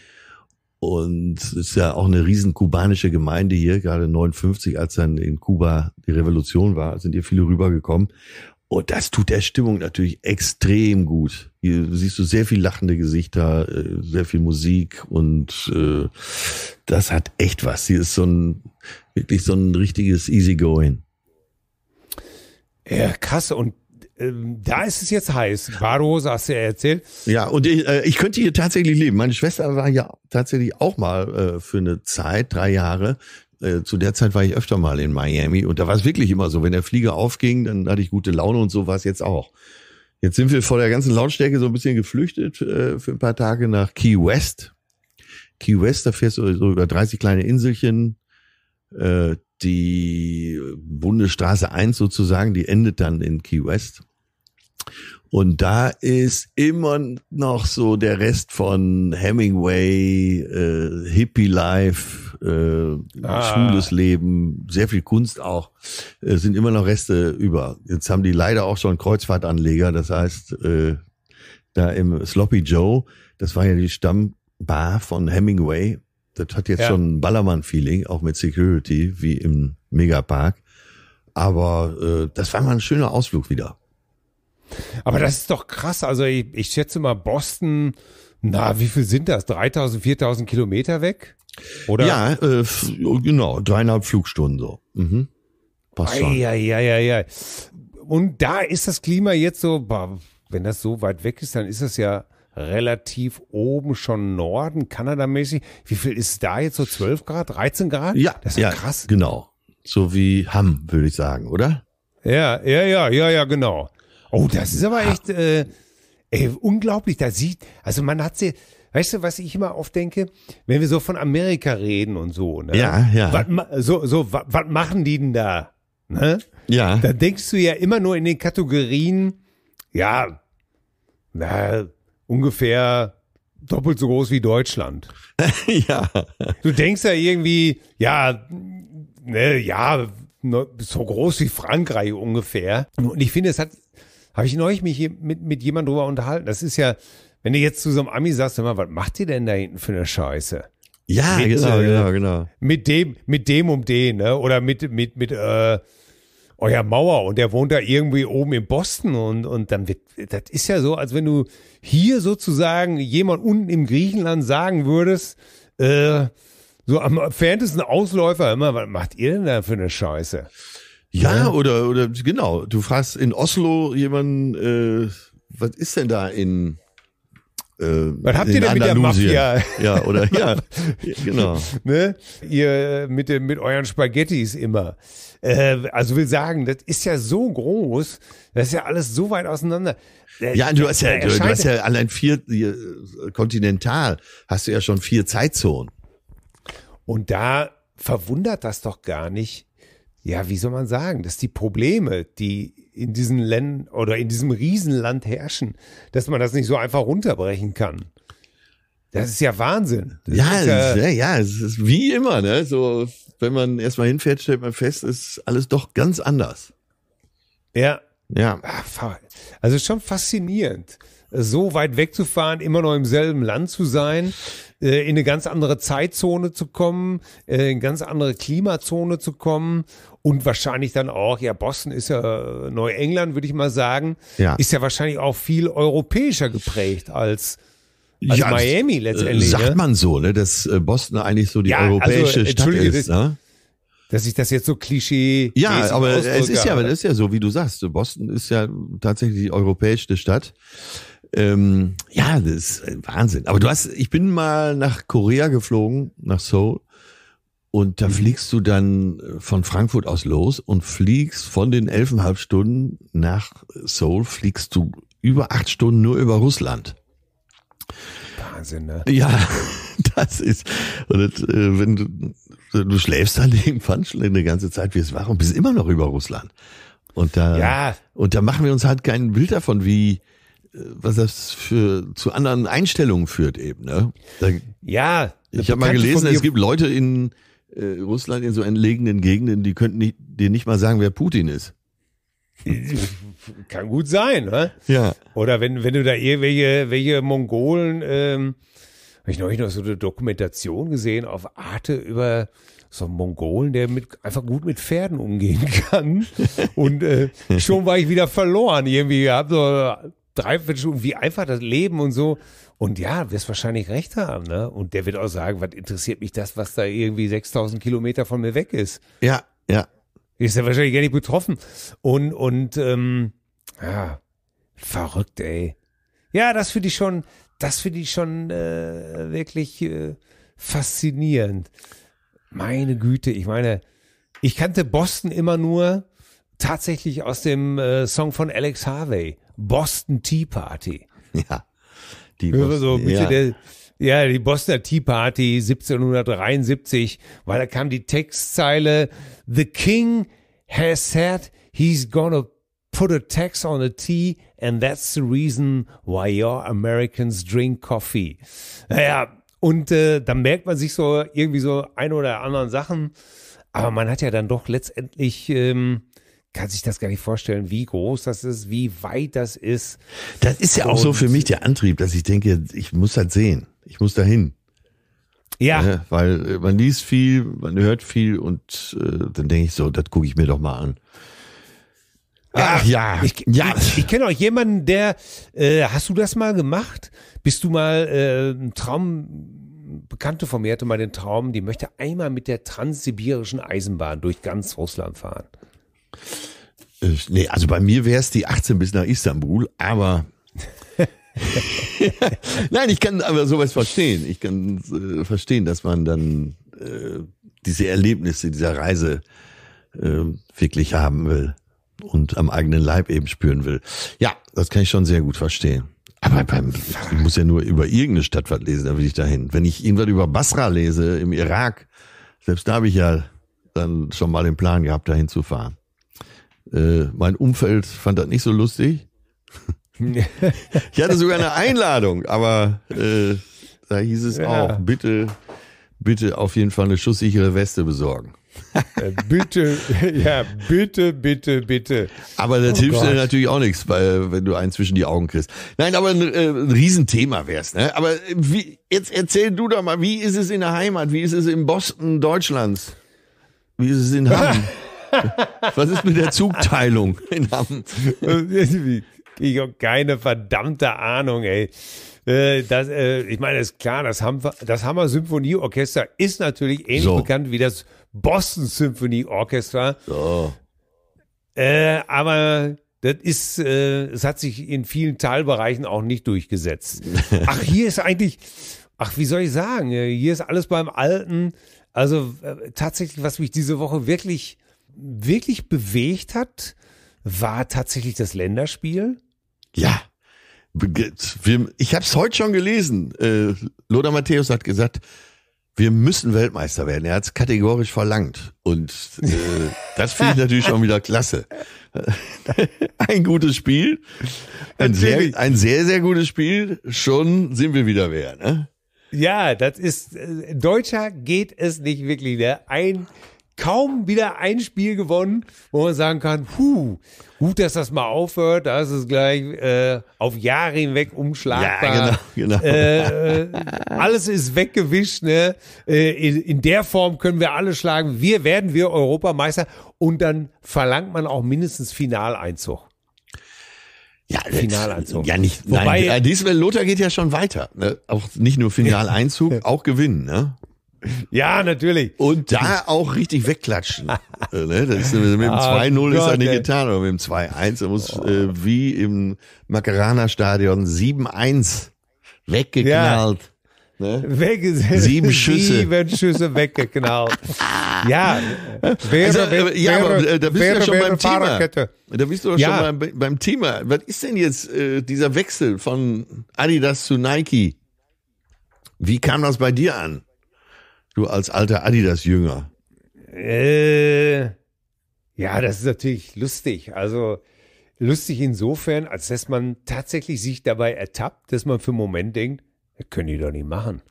Und es ist ja auch eine riesen kubanische Gemeinde hier, gerade 59, als dann in Kuba die Revolution war, sind hier viele rübergekommen. Und das tut der Stimmung natürlich extrem gut. Hier siehst du sehr viel lachende Gesichter, äh, sehr viel Musik und äh, das hat echt was. Hier ist so ein wirklich so ein richtiges Easygoing. Ja, krass. Und ähm, da ist es jetzt heiß. Barroso hast du ja erzählt. Ja, und ich, äh, ich könnte hier tatsächlich leben. Meine Schwester war ja tatsächlich auch mal äh, für eine Zeit, drei Jahre, äh, zu der Zeit war ich öfter mal in Miami und da war es wirklich immer so, wenn der Flieger aufging, dann hatte ich gute Laune und so war es jetzt auch. Jetzt sind wir vor der ganzen Lautstärke so ein bisschen geflüchtet äh, für ein paar Tage nach Key West. Key West, da fährst du so über 30 kleine Inselchen. Äh, die Bundesstraße 1 sozusagen, die endet dann in Key West. Und da ist immer noch so der Rest von Hemingway, äh, Hippie Life, äh, ah. schwules Leben, sehr viel Kunst auch, äh, sind immer noch Reste über. Jetzt haben die leider auch schon Kreuzfahrtanleger, das heißt, äh, da im Sloppy Joe, das war ja die Stammbar von Hemingway. Das hat jetzt ja. schon Ballermann-Feeling, auch mit Security, wie im Megapark. Aber äh, das war mal ein schöner Ausflug wieder. Aber das ist doch krass. Also ich, ich schätze mal Boston, na, wie viel sind das? 3000, 4000 Kilometer weg? Oder? Ja, äh, genau, dreieinhalb Flugstunden so. Mhm. Passt schon. Ja, ja, ja, ja. Und da ist das Klima jetzt so, wenn das so weit weg ist, dann ist das ja relativ oben schon Norden, Kanadamäßig. Wie viel ist da jetzt so 12 Grad, 13 Grad? Ja, das ist ja, ja krass. Genau. So wie Hamm, würde ich sagen, oder? Ja, ja, ja, ja, ja, genau. Oh, das ist aber echt äh, ey, unglaublich. Da sieht, also man hat sie, weißt du, was ich immer oft denke, wenn wir so von Amerika reden und so, ne? Ja, ja. Was, so, so, was, was machen die denn da? Ne? Ja. Da denkst du ja immer nur in den Kategorien, ja, na, ungefähr doppelt so groß wie Deutschland. (laughs) ja. Du denkst ja irgendwie, ja, ne, ja, so groß wie Frankreich ungefähr. Und ich finde, es hat habe ich neulich mich mit, mit jemand drüber unterhalten. Das ist ja, wenn du jetzt zu so einem Ami sagst, mal, was macht ihr denn da hinten für eine Scheiße? Ja, mit, genau, äh, genau, genau. Mit dem, mit dem um den, ne? Oder mit, mit, mit, äh, euer Mauer und der wohnt da irgendwie oben in Boston und, und dann wird, das ist ja so, als wenn du hier sozusagen jemand unten im Griechenland sagen würdest, äh, so am fernsten Ausläufer immer, was macht ihr denn da für eine Scheiße? Ja, ja, oder, oder genau. Du fragst in Oslo jemanden, äh, was ist denn da in. Äh, was habt in ihr denn Andalusien? mit der Mafia? Ja, oder ja, (laughs) genau. ne? Ihr mit, dem, mit euren Spaghettis immer. Äh, also will sagen, das ist ja so groß, das ist ja alles so weit auseinander. Äh, ja, du hast ja, du, du hast ja allein vier kontinental äh, hast du ja schon vier Zeitzonen. Und da verwundert das doch gar nicht, ja, wie soll man sagen, dass die Probleme, die in diesen Ländern oder in diesem Riesenland herrschen, dass man das nicht so einfach runterbrechen kann. Das ist ja Wahnsinn. Das ja, ist, äh, ja, ja, es ist wie immer, ne? So, wenn man erstmal hinfährt, stellt man fest, ist alles doch ganz anders. Ja. Ja. Also schon faszinierend, so weit wegzufahren, immer noch im selben Land zu sein, äh, in eine ganz andere Zeitzone zu kommen, äh, in eine ganz andere Klimazone zu kommen und wahrscheinlich dann auch, ja, Boston ist ja äh, Neuengland, würde ich mal sagen, ja. ist ja wahrscheinlich auch viel europäischer geprägt als also ja, Miami äh, letztendlich. Sagt ne? man so, ne? dass äh, Boston eigentlich so die ja, also, europäische also, Stadt ist. ne? Dass ich das jetzt so klischee. Ja, aber es ist ja, aber ist ja so, wie du sagst. Boston ist ja tatsächlich die europäischste Stadt. Ähm, ja, das ist Wahnsinn. Aber du hast, ich bin mal nach Korea geflogen, nach Seoul. Und da mhm. fliegst du dann äh, von Frankfurt aus los und fliegst von den elfeinhalb Stunden nach Seoul, fliegst du über acht Stunden nur über Russland. Wahnsinn, ne? Ja, (laughs) das ist. Und äh, wenn du, du schläfst dann (laughs) irgendwann schon eine ganze Zeit, wie es war, und bist immer noch über Russland. Und da, ja. und da machen wir uns halt kein Bild davon, wie, äh, was das für zu anderen Einstellungen führt eben. Ne? Da, ja. Ich habe mal gelesen, es gibt Leute in äh, Russland in so entlegenen Gegenden, die könnten nicht, dir nicht mal sagen, wer Putin ist. Kann gut sein, ne? Ja. Oder wenn, wenn du da irgendwelche welche Mongolen, ähm, habe ich neulich noch so eine Dokumentation gesehen auf Arte über so einen Mongolen, der mit, einfach gut mit Pferden umgehen (laughs) kann. Und äh, schon war ich wieder verloren irgendwie. Ich habe so dreiviertel Stunden, wie einfach das Leben und so. Und ja, wirst wahrscheinlich recht haben, ne? Und der wird auch sagen, was interessiert mich das, was da irgendwie 6000 Kilometer von mir weg ist? Ja, ja. Ist ja wahrscheinlich gar nicht betroffen. Und, und, ähm, ja, verrückt, ey. Ja, das finde ich schon, das finde ich schon äh, wirklich äh, faszinierend. Meine Güte, ich meine, ich kannte Boston immer nur tatsächlich aus dem äh, Song von Alex Harvey, Boston Tea Party. Ja. Die ja, so ein ja. der, ja, die Bostoner Tea Party 1773, weil da kam die Textzeile The King has said he's gonna put a tax on the tea and that's the reason why your Americans drink coffee. Naja, und äh, dann merkt man sich so irgendwie so ein oder anderen Sachen, aber man hat ja dann doch letztendlich ähm, kann sich das gar nicht vorstellen, wie groß das ist, wie weit das ist. Das ist ja auch Und so für mich der Antrieb, dass ich denke, ich muss das sehen. Ich muss dahin. Ja. ja. Ne? weil äh, man liest viel, man hört viel und äh, dann denke ich so, das gucke ich mir doch mal an. Ach, Ach ja, ich, ja. Ich, ich kenne auch jemanden, der, äh, hast du das mal gemacht? Bist du mal äh, ein Traum, Bekannte von mir hatte mal den Traum, die möchte einmal mit der transsibirischen Eisenbahn durch ganz Russland fahren. Ich, äh, nee, also bei mir wäre es die 18 bis nach Istanbul, aber (laughs) Nein, ich kann aber sowas verstehen. Ich kann äh, verstehen, dass man dann äh, diese Erlebnisse dieser Reise äh, wirklich haben will und am eigenen Leib eben spüren will. Ja, das kann ich schon sehr gut verstehen. Aber beim, ich muss ja nur über irgendeine Stadt was lesen, da will ich dahin. Wenn ich irgendwas über Basra lese im Irak, selbst da habe ich ja dann schon mal den Plan gehabt, dahin zu fahren. Äh, mein Umfeld fand das nicht so lustig. ich hatte sogar eine Einladung, aber äh, da hieß es ja. auch, bitte, bitte auf jeden Fall eine schusssichere Weste besorgen. Äh, bitte, (laughs) ja, bitte, bitte, bitte. Aber das oh hilft Gott. dir natürlich auch nichts, weil, wenn du einen zwischen die Augen kriegst. Nein, aber ein, äh, ein Riesenthema wär's, ne? Aber äh, wie, jetzt erzähl du doch mal, wie ist es in der Heimat? Wie ist es in Boston, Deutschlands? Wie ist es in Hamm? (laughs) Was ist mit der Zugteilung in Hamm? (laughs) ich habe keine verdammte Ahnung, ey. Äh, das, äh, ich meine, ist klar, das, Ham, das Hammer Symphonieorchester ist natürlich ähnlich so. bekannt wie das Boston Symphony Orchestra. So. Äh, aber das ist, es hat sich in vielen Teilbereichen auch nicht durchgesetzt. (laughs) Ach, hier ist eigentlich, ach, wie soll ich sagen, hier ist alles beim Alten. Also tatsächlich, was mich diese Woche wirklich wirklich bewegt hat, war tatsächlich das Länderspiel. Ja. Ich habe es heute schon gelesen. Äh, Lothar Matthäus hat gesagt, wir müssen Weltmeister werden. Er hat es kategorisch verlangt. Und äh, (laughs) das finde ich natürlich schon wieder klasse. (laughs) ein gutes Spiel. Ein sehr, ein sehr, sehr gutes Spiel. Schon sind wir wieder wer, ne? Ja, das ist, äh, Deutscher geht es nicht wirklich, ne? Ein kaum wieder ein Spiel gewonnen, wo man sagen kann, puh, gut, dass das mal aufhört, da ist es gleich äh, auf Jahre hinweg umschlagbar. Ja, genau, genau. Äh, äh alles ist weggewischt. Ne? Äh, in, in, der Form können wir alle schlagen. Wir werden wir Europameister und dann verlangt man auch mindestens Finaleinzug. Ja, Finaleinzug. Ja, nicht, Wobei, nein, äh, diesmal Lothar geht ja schon weiter. Ne? Auch nicht nur Finaleinzug, auch gewinnen. Ne? Ja, natürlich. Und da auch richtig wegklatschen. (laughs) Äh, ne? ist, mit dem 2-0 oh ist er nicht getan, aber mit dem 2-1, er muss oh. äh, wie im Macarana-Stadion 7-1 weggeknallt. Ja. Ne? Weg, sieben (laughs) Schüsse. Sieben Schüsse weggeknallt. (laughs) ja, wäre, also, äh, wäre, ja, aber da bist wäre, du ja schon beim Thema. Da bist du ja. schon beim, beim Thema. Was ist denn jetzt äh, dieser Wechsel von Adidas zu Nike? Wie kam das bei dir an? Du als alter Adidas-Jünger. Äh, ja, das ist natürlich lustig. Also lustig insofern, als dass man tatsächlich sich dabei ertappt, dass man für einen Moment denkt, das können die doch nicht machen. (laughs)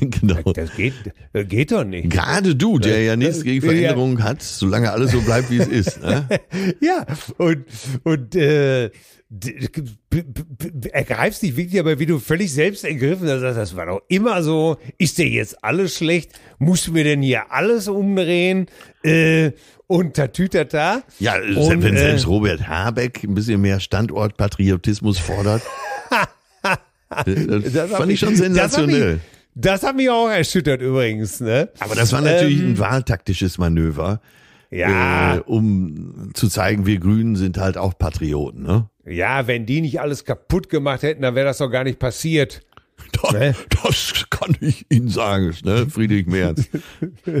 Genau. Das, geht, das geht doch nicht. Gerade du, der ja nichts gegen Veränderungen ja. hat, solange alles so bleibt, wie es ist. Ne? (laughs) ja, und, und äh, ergreifst dich wirklich aber wie du völlig selbst ergriffen hast, also, das war doch immer so, ist dir jetzt alles schlecht, musst du mir denn hier alles umdrehen äh, und tatütata. Ja, äh, und, wenn äh, selbst Robert Habeck ein bisschen mehr Standortpatriotismus fordert, (laughs) äh, das fand ich schon sensationell. Das hat mich, das hat mich auch erschüttert übrigens. Ne? Aber das war natürlich ähm, ein wahltaktisches Manöver. Ja. Äh, um zu zeigen, wir Grünen sind halt auch Patrioten, ne? Ja, wenn die nicht alles kaputt gemacht hätten, dann wäre das doch gar nicht passiert. Das, ne? das kann ich Ihnen sagen, ne, Friedrich Merz.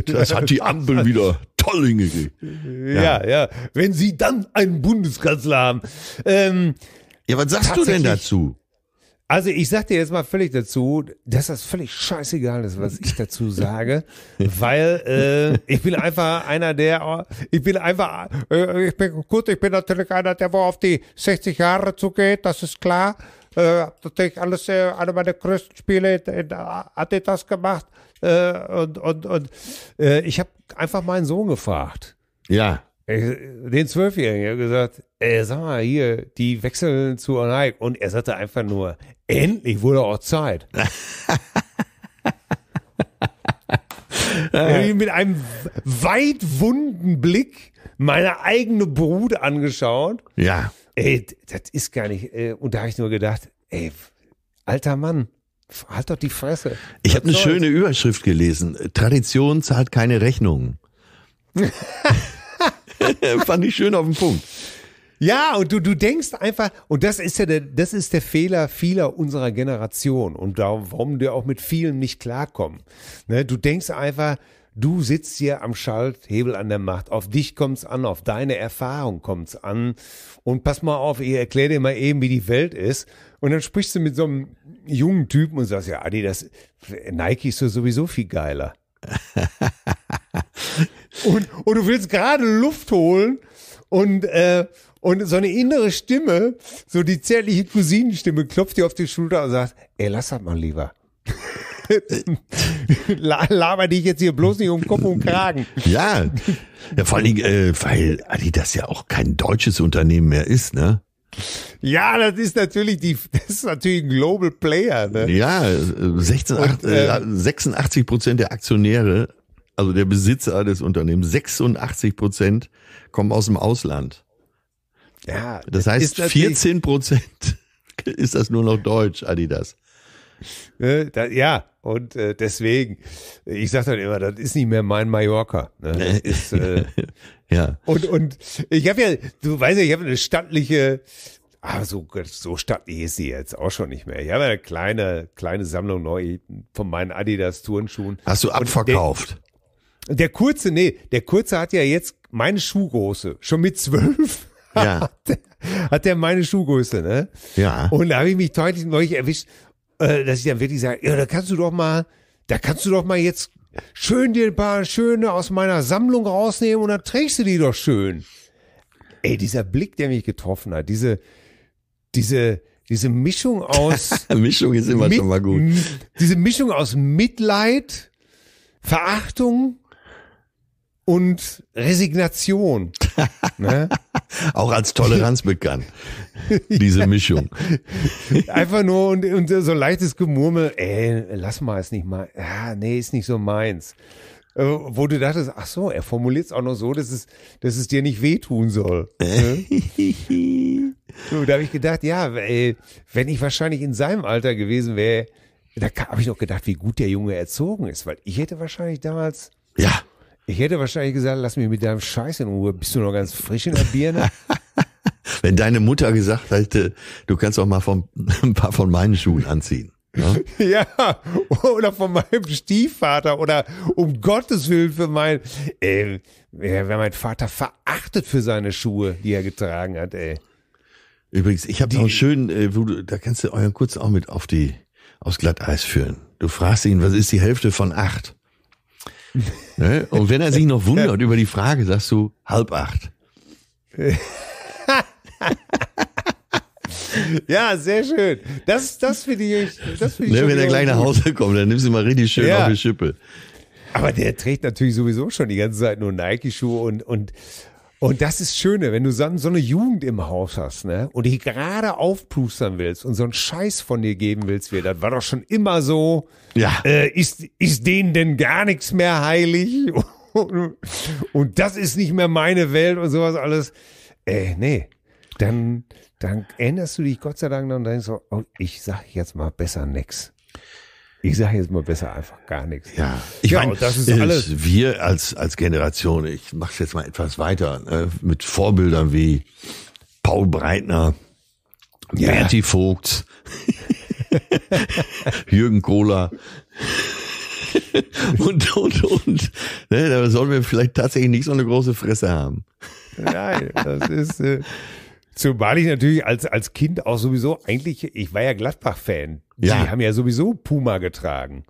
Das hat die Ampel wieder toll hingekriegt. Ja, ja, ja. Wenn Sie dann einen Bundeskanzler haben. Ähm, ja, was sagst du denn dazu? Also ich sag dir jetzt mal völlig dazu, dass das völlig scheißegal ist, was ich dazu (laughs) sage, weil äh, ich bin einfach einer der, ich bin einfach, äh, ich bin gut, ich bin natürlich einer, der wo auf die 60 Jahre zugeht, das ist klar. Äh, natürlich alles, äh, alle meine größten Spiele in, in äh, Adidas gemacht äh, und, und, und äh, ich habe einfach meinen Sohn gefragt. Ja den Zwölfjährigen, ich gesagt, äh, sag mal hier, die wechseln zu Nike. Und er sagte einfach nur, endlich wurde auch Zeit. (laughs) mit einem weit wunden Blick meine eigene Brut angeschaut. Ja. Ey, das ist gar nicht. Äh, und da habe ich nur gedacht, ey, alter Mann, halt doch die Fresse. Ich habe eine schöne Überschrift gelesen. Tradition zahlt keine Rechnungen. (laughs) (laughs) Fand ich schön auf den Punkt. Ja, und du, du denkst einfach, und das ist ja der, das ist der Fehler vieler unserer Generation und da, warum wir auch mit vielen nicht klarkommen. Ne, du denkst einfach, du sitzt hier am Schalthebel an der Macht. Auf dich kommt's an, auf deine Erfahrung kommt's an. Und pass mal auf, ich erkläre dir mal eben, wie die Welt ist. Und dann sprichst du mit so einem jungen Typen und sagst, ja, Adi, das Nike ist so sowieso viel geiler. (laughs) und, und du willst gerade Luft holen und, äh, und so eine innere Stimme, so die zärtliche Cousinenstimme, klopft dir auf die Schulter und sagt, ey, lass das mal lieber. (laughs) Laber dich jetzt hier bloß nicht um Kopf und Kragen. Ja, ja vor allem, äh, weil Adidas ja auch kein deutsches Unternehmen mehr ist, ne? Ja, das ist natürlich die, das ist natürlich ein Global Player. Ne? Ja, 16, äh, und, 8, äh, 86 äh, Prozent der Aktionäre also der Besitzer des Unternehmens, 86 Prozent kommen aus dem Ausland. Ja, das heißt, 14 Prozent (laughs) ist das nur noch Deutsch, Adidas. Ne, ja, und äh, deswegen, ich sage dann immer, das ist nicht mehr mein Mallorca. Ne? (laughs) Ist, äh, ja. Und, und ich habe ja, du weißt ja, ich habe eine stattliche, ah, so, so stattlich ist sie jetzt auch schon nicht mehr. Ich habe eine kleine, kleine Sammlung neu von meinen Adidas Turnschuhen. Hast du abverkauft? Der kurze, nee, der kurze hat ja jetzt meine Schuhgröße. Schon mit zwölf ja. (laughs) hat, der, hat der meine Schuhgröße, ne? Ja. Und da habe ich mich deutlich neulich erwischt, äh, dass ich dann wirklich sage, ja, da kannst du doch mal, da kannst du doch mal jetzt schön dir ein paar schöne aus meiner Sammlung rausnehmen und dann trägst du die doch schön. Ey, dieser Blick, der mich getroffen hat, diese, diese, diese Mischung aus. (laughs) Mischung ist immer mit, schon mal gut. Diese Mischung aus Mitleid, Verachtung und Resignation. (laughs) ne? Auch als Toleranz bekannt, (laughs) diese Mischung. Einfach nur und, und so leichtes Gemurmel, ey, lass mal, es nicht mal, ja, nee, ist nicht so meins. Äh, wo du dachtest, ach so, er formuliert es auch noch so, dass es, dass es dir nicht wehtun soll. Ne? (laughs) so, da habe ich gedacht, ja, ey, wenn ich wahrscheinlich in seinem Alter gewesen wäre, da habe ich noch gedacht, wie gut der Junge erzogen ist, weil ich hätte wahrscheinlich damals ja ich hätte wahrscheinlich gesagt, lass mich mit deinem Scheiß in Ruhe. Bist du noch ganz frisch in der Birne? (laughs) Wenn deine Mutter gesagt hätte, du kannst auch mal vom, (laughs) ein paar von meinen Schuhen anziehen. Ja. Ne? (laughs) ja, oder von meinem Stiefvater oder um Gottes Willen für mein, ey, ähm, wer mein Vater verachtet für seine Schuhe, die er getragen hat, ey. Übrigens, ich habe noch einen schönen, äh, wo du, da kannst du euren Kurz auch mit auf die, aufs Glatteis führen. Du fragst ihn, was ist die Hälfte von acht? Ne? Und wenn er sich noch wundert über die Frage, sagst du halb acht. (laughs) ja, sehr schön. Das, das finde ich, das find ich ne, Wenn er gleich nach Hause kommt, dann nimmst du mal richtig schön ja. auf die Schippe. Aber der trägt natürlich sowieso schon die ganze Zeit nur Nike-Schuhe und, und, und das ist Schöne, wenn du so, eine Jugend im Haus hast, ne? Und die gerade aufplustern willst und so einen Scheiß von dir geben willst, wie das war doch schon immer so. Ja. Äh, ist, ist denen denn gar nichts mehr heilig? (laughs) Und, und das ist nicht mehr meine Welt und sowas alles. Äh, nee. Dann, dann änderst du dich Gott sei Dank noch und denkst so, oh, ich sag jetzt mal besser nix. Ich sage jetzt mal besser einfach gar nichts. Ja, ich ja, meine, das ist alles. Wir als, als Generation, ich mache es jetzt mal etwas weiter, ne, mit Vorbildern wie Paul Breitner, ja. Berti Vogt, (laughs) Jürgen Kohler. (laughs) und, und, und. Ne, da sollen wir vielleicht tatsächlich nicht so eine große Fresse haben. Nein, das ist. Äh Zumal ich natürlich als, als Kind auch sowieso eigentlich, ich war ja Gladbach-Fan. Ja. Die haben ja sowieso Puma getragen.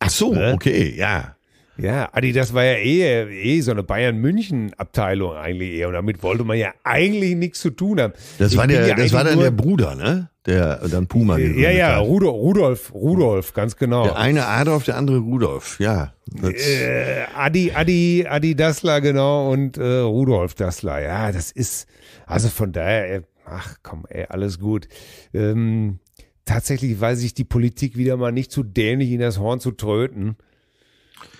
Ach so, ne? okay, ja. Ja, Adi, das war ja eh, eh so eine Bayern-München-Abteilung eigentlich eher. Und damit wollte man ja eigentlich nichts zu tun haben. Das war, der, ja das war dann der Bruder, ne? Der dann Puma. Äh, ja, ja, Rudolf, Rudolf, Rudolf, ganz genau. Der eine Adolf, der andere Rudolf, ja. Äh, Adi, Adi, Adi Dassler, genau, und äh, Rudolf Dassler. Ja, das ist, also von daher, ach komm, ey, alles gut. Ähm, tatsächlich weiß ich die Politik wieder mal nicht zu dämlich in das Horn zu tröten.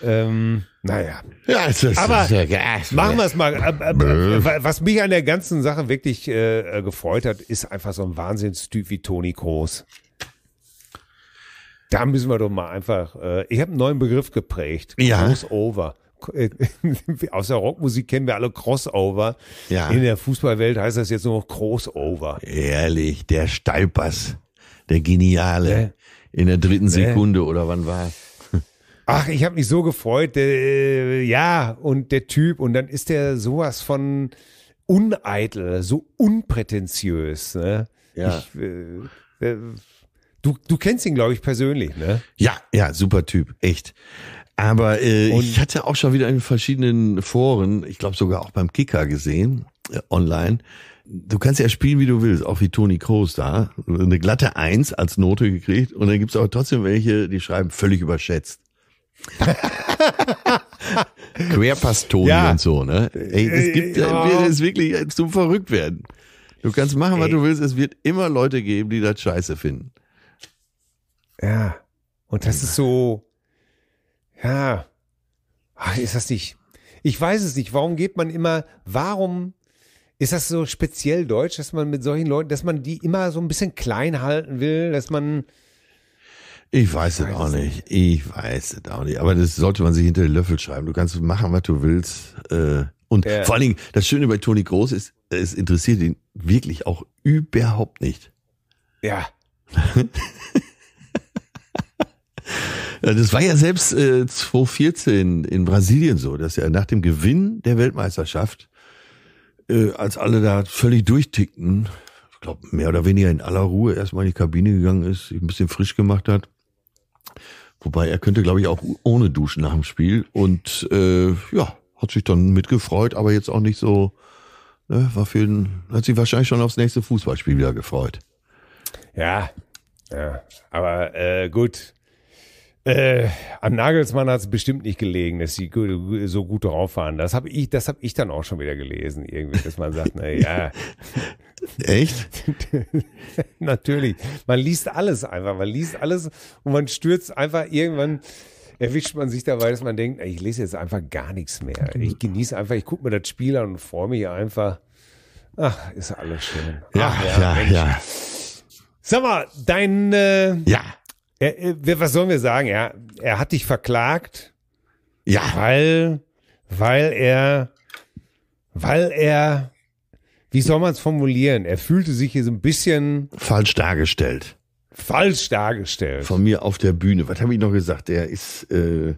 Ähm, naja. Ja, es ist, Aber ja, machen wir es mal. Äh, äh, äh, was mich an der ganzen Sache wirklich äh, gefreut hat, ist einfach so ein Wahnsinnstyp wie Toni Kroos. Da müssen wir doch mal einfach. Äh, ich habe einen neuen Begriff geprägt. Ja. Crossover. (laughs) Aus der Rockmusik kennen wir alle Crossover. Ja. In der Fußballwelt heißt das jetzt nur noch Crossover. Ehrlich, der Steilpass der Geniale ja. in der dritten Sekunde oder wann war Ach, ich habe mich so gefreut. Äh, ja, und der Typ, und dann ist der sowas von uneitel, so unprätentiös. Ne? Ja. Ich, äh, äh, du, du kennst ihn, glaube ich, persönlich, ne? Ja, ja, super Typ, echt. Aber äh, ich hatte auch schon wieder in verschiedenen Foren, ich glaube sogar auch beim Kicker gesehen, äh, online, du kannst ja spielen, wie du willst, auch wie Toni Kroos da. Eine glatte Eins als Note gekriegt und dann gibt's aber trotzdem welche, die schreiben völlig überschätzt. (laughs) Querpass Toni ja. und so, ne? Ey, es äh, gibt ja. Äh, es wirklich äh, zum verrückt werden. Du kannst machen, was Ey. du willst, es wird immer Leute geben, die das scheiße finden. Ja. Und das ist so ja, Ach, ist das nicht ich weiß es nicht, warum geht man immer, warum ist das so speziell deutsch, dass man mit solchen Leuten, dass man die immer so ein bisschen klein halten will, dass man. Ich weiß, es auch nicht. Ich weiß es auch nicht. Aber das sollte man sich hinter den Löffel schreiben. Du kannst machen, was du willst. Äh, und ja. vor allen Dingen, das Schöne bei Toni Groß ist, es interessiert ihn wirklich auch überhaupt nicht. Ja. (laughs) Das war ja selbst äh, 2014 in Brasilien so, dass er nach dem Gewinn der Weltmeisterschaft äh, als alle da völlig durchtickten, ich glaube, mehr oder weniger in aller Ruhe erstmal in die Kabine gegangen ist, sich ein bisschen frisch gemacht hat. Wobei er könnte, glaube ich, auch ohne Duschen nach dem Spiel. Und äh, ja, hat sich dann mitgefreut, aber jetzt auch nicht so, ne, war für den, hat sich wahrscheinlich schon aufs nächste Fußballspiel wieder gefreut. Ja, ja. Aber äh, gut, äh, an Nagelsmann hat es bestimmt nicht gelegen, dass sie so gut drauf waren. Das habe ich, das habe ich dann auch schon wieder gelesen, irgendwie, dass man sagt, na (laughs) ja. Echt? (laughs) Natürlich. Man liest alles einfach. Man liest alles und man stürzt einfach irgendwann erwischt man sich dabei, dass man denkt, ich lese jetzt einfach gar nichts mehr. Genau. Ich genieße einfach, ich gucke mir das Spiel an und freue mich einfach. Ach, ist alles schön. Ja, Ach, ja, ja, ja, Sag mal, dein äh, ja. Er, äh, was sollen wir sagen? Er, er hat dich verklagt. Ja. Weil, weil er, weil er, wie soll man es formulieren? Er fühlte sich hier so ein bisschen falsch dargestellt. Falsch dargestellt. Von mir auf der Bühne. Was habe ich noch gesagt? Er ist äh,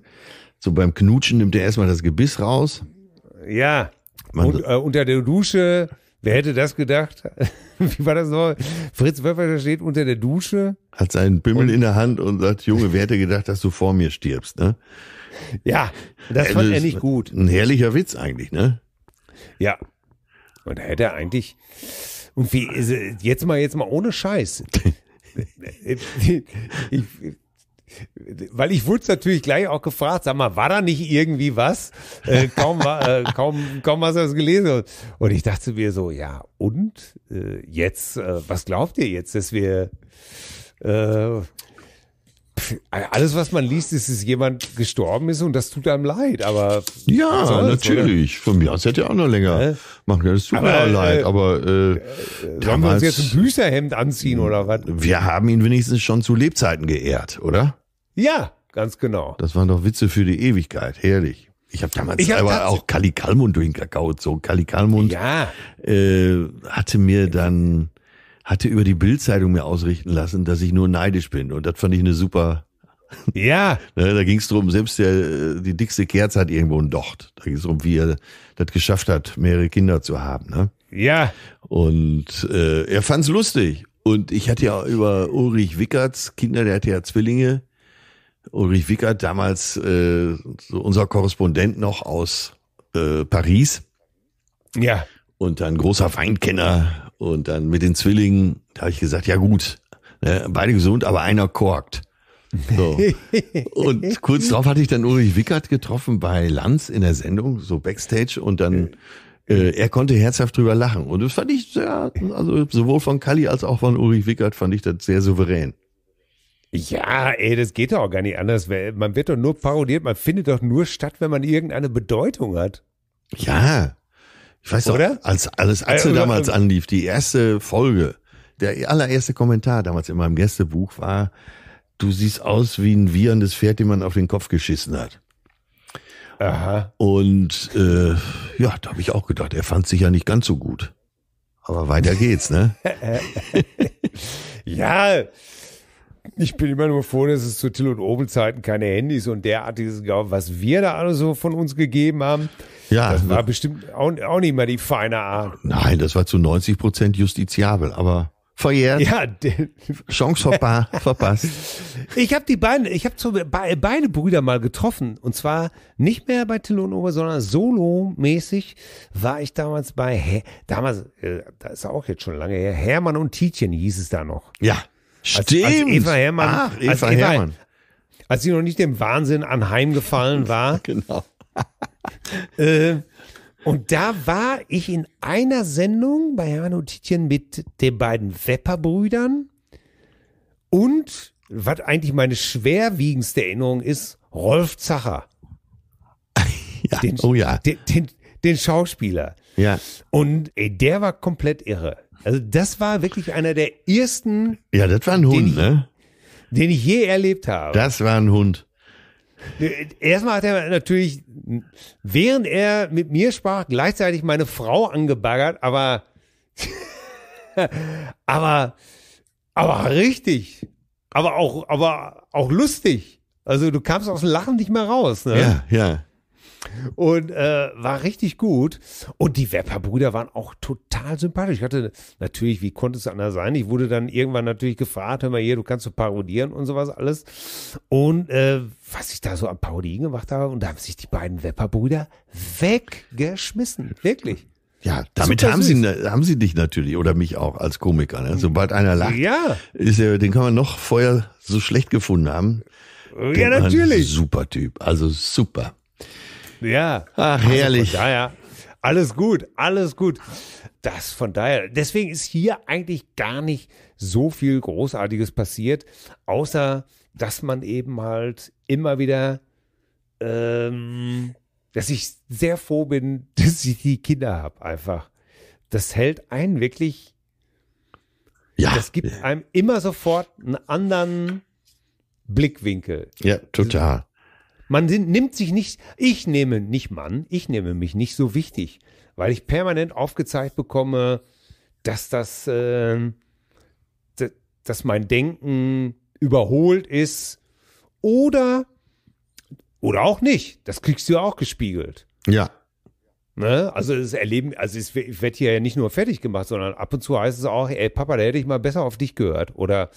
so beim Knutschen nimmt er erstmal das Gebiss raus. Ja. Man, Und, äh, unter der Dusche, wer hätte das gedacht? (laughs) (laughs) wie war das noch? Fritz Wölfer steht unter der Dusche. Hat seinen Bimmel in der Hand und sagt, Junge, wer hätte gedacht, dass du vor mir stirbst, ne? Ja, das fand er nicht gut. Ein herrlicher Witz eigentlich, ne? Ja. Und da hätte er eigentlich, und wie, also, jetzt mal, jetzt mal ohne Scheiß. (laughs) ich, weil ich wurde natürlich gleich auch gefragt, sag mal, war da nicht irgendwie was? Äh, kaum, äh, kaum, kaum hast du das gelesen. Und ich dachte mir so, ja, und äh, jetzt, äh, was glaubt ihr jetzt, dass wir äh, alles, was man liest, ist, dass jemand gestorben ist und das tut einem leid, aber. Ja, sonst, natürlich. Oder? Von mir aus hätte ich auch noch länger äh? machen können. Es tut mir leid, äh, aber, äh, damals, wir uns jetzt ein Büßerhemd anziehen oder was? Wir haben ihn wenigstens schon zu Lebzeiten geehrt, oder? Ja, ganz genau. Das waren doch Witze für die Ewigkeit. Herrlich. Ich habe damals ich hab aber auch Kali Kalmund durch den Kakao gezogen. Kali Kalmund ja. äh, hatte mir dann, hatte über die Bildzeitung mir ausrichten lassen, dass ich nur neidisch bin. Und das fand ich eine super. Ja. (laughs) Ne, da ging es darum, selbst der, äh, die dickste Kerze hat irgendwo einen Docht. Da ging es darum, wie er das geschafft hat, mehrere Kinder zu haben. Ne? Ja. Und äh, er fand es lustig. Und ich hatte ja über Ulrich Wickerts Kinder, der hatte ja Zwillinge. Ulrich Wickert, damals äh, so unser Korrespondent noch aus äh, Paris. Ja. Und dann großer Feindkenner und dann mit den Zwillingen, da habe ich gesagt, ja gut, ne, beide gesund, aber einer korkt. So. (laughs) und kurz darauf hatte ich dann Ulrich Wickert getroffen bei Lanz in der Sendung, so Backstage und dann äh, er konnte herzhaft drüber lachen. Und das fand ich sehr, also sowohl von Kalli als auch von Ulrich Wickert fand ich das sehr souverän. Ja, ey, das geht doch auch gar nicht anders. Man wird doch nur parodiert, man findet doch nur statt, wenn man irgendeine Bedeutung hat. Ja. Ich weiß Doch, als alles äh, Axel damals anlief, die erste Folge, der allererste Kommentar damals in meinem Gästebuch war, du siehst aus wie ein wieherndes Pferd, dem man auf den Kopf geschissen hat. Aha. Und äh, ja, da habe ich auch gedacht, er fand sich ja nicht ganz so gut. Aber weiter geht's, ne? (laughs) ja. Ich bin immer nur froh, dass es zu Till- und Obel-Zeiten keine Handys und derartiges gab, was wir da alle so von uns gegeben haben. Ja. Das war bestimmt auch, auch nicht mal die feine Art. Nein, das war zu 90 Prozent justiziabel, aber verjährt. Ja, Chance verpa (laughs) verpasst. Ich habe die beiden, ich habe beide Brüder mal getroffen und zwar nicht mehr bei Till und Ober, sondern solo-mäßig war ich damals bei damals, äh, das ist auch jetzt schon lange her, Hermann und Tietjen hieß es da noch. Ja, Stimmt. Als, als Eva Herrmann. Ach, Eva, als Eva Herrmann. Als sie noch nicht dem Wahnsinn anheimgefallen war. (laughs) genau. (laughs) äh, und da war ich in einer Sendung bei Hermann und Tietjen mit den beiden Wepper-Brüdern und, was eigentlich meine schwerwiegendste Erinnerung ist, Rolf Zacher. (laughs) Ja, den, oh ja. Den, den, den Schauspieler. Ja. Und ey, der war komplett irre. Also das war wirklich einer der ersten. Ja, das war ein Hund, den, ne? Den ich je erlebt habe. Das war ein Hund. Erstmal hat er natürlich, während er mit mir sprach, gleichzeitig meine Frau angebaggert, aber, (laughs) aber, aber richtig, aber auch, aber auch lustig. Also du kamst aus dem Lachen nicht mehr raus, ne? Ja, ja und äh, war richtig gut. Und die Wepper-Brüder waren auch total sympathisch. Ich hatte natürlich, wie konnte es anders sein? Ich wurde dann irgendwann natürlich gefragt, hör mal hier, du kannst so parodieren und sowas alles. Und äh, was ich da so an Parodien gemacht habe, und da haben sich die beiden Wepper-Brüder weggeschmissen. Wirklich. Ja, damit haben sie, ne, haben sie dich natürlich oder mich auch als Komiker. Ne? Sobald einer lacht, ja. ist er, den kann man noch vorher so schlecht gefunden haben. Ja, natürlich. Super Typ, also super. Ja. Ach, also herrlich. Also ja, ja. Alles gut, alles gut. Das von daher, deswegen ist hier eigentlich gar nicht so viel Großartiges passiert, außer dass man eben halt immer wieder, ähm, dass ich sehr froh bin, (laughs) dass ich die Kinder habe, einfach. Das hält einen wirklich, ja. das gibt einem immer sofort einen anderen Blickwinkel. Ja, total. Man nimmt sich nicht, ich nehme nicht Mann, ich nehme mich nicht so wichtig, weil ich permanent aufgezeigt bekomme, dass das, äh, dass mein Denken überholt ist oder oder auch nicht. Das kriegst du ja auch gespiegelt. Ja. Ne? Also es Erleben, also es wird hier ja nicht nur fertig gemacht, sondern ab und zu heißt es auch, ey Papa, da hätte ich mal besser auf dich gehört. Oder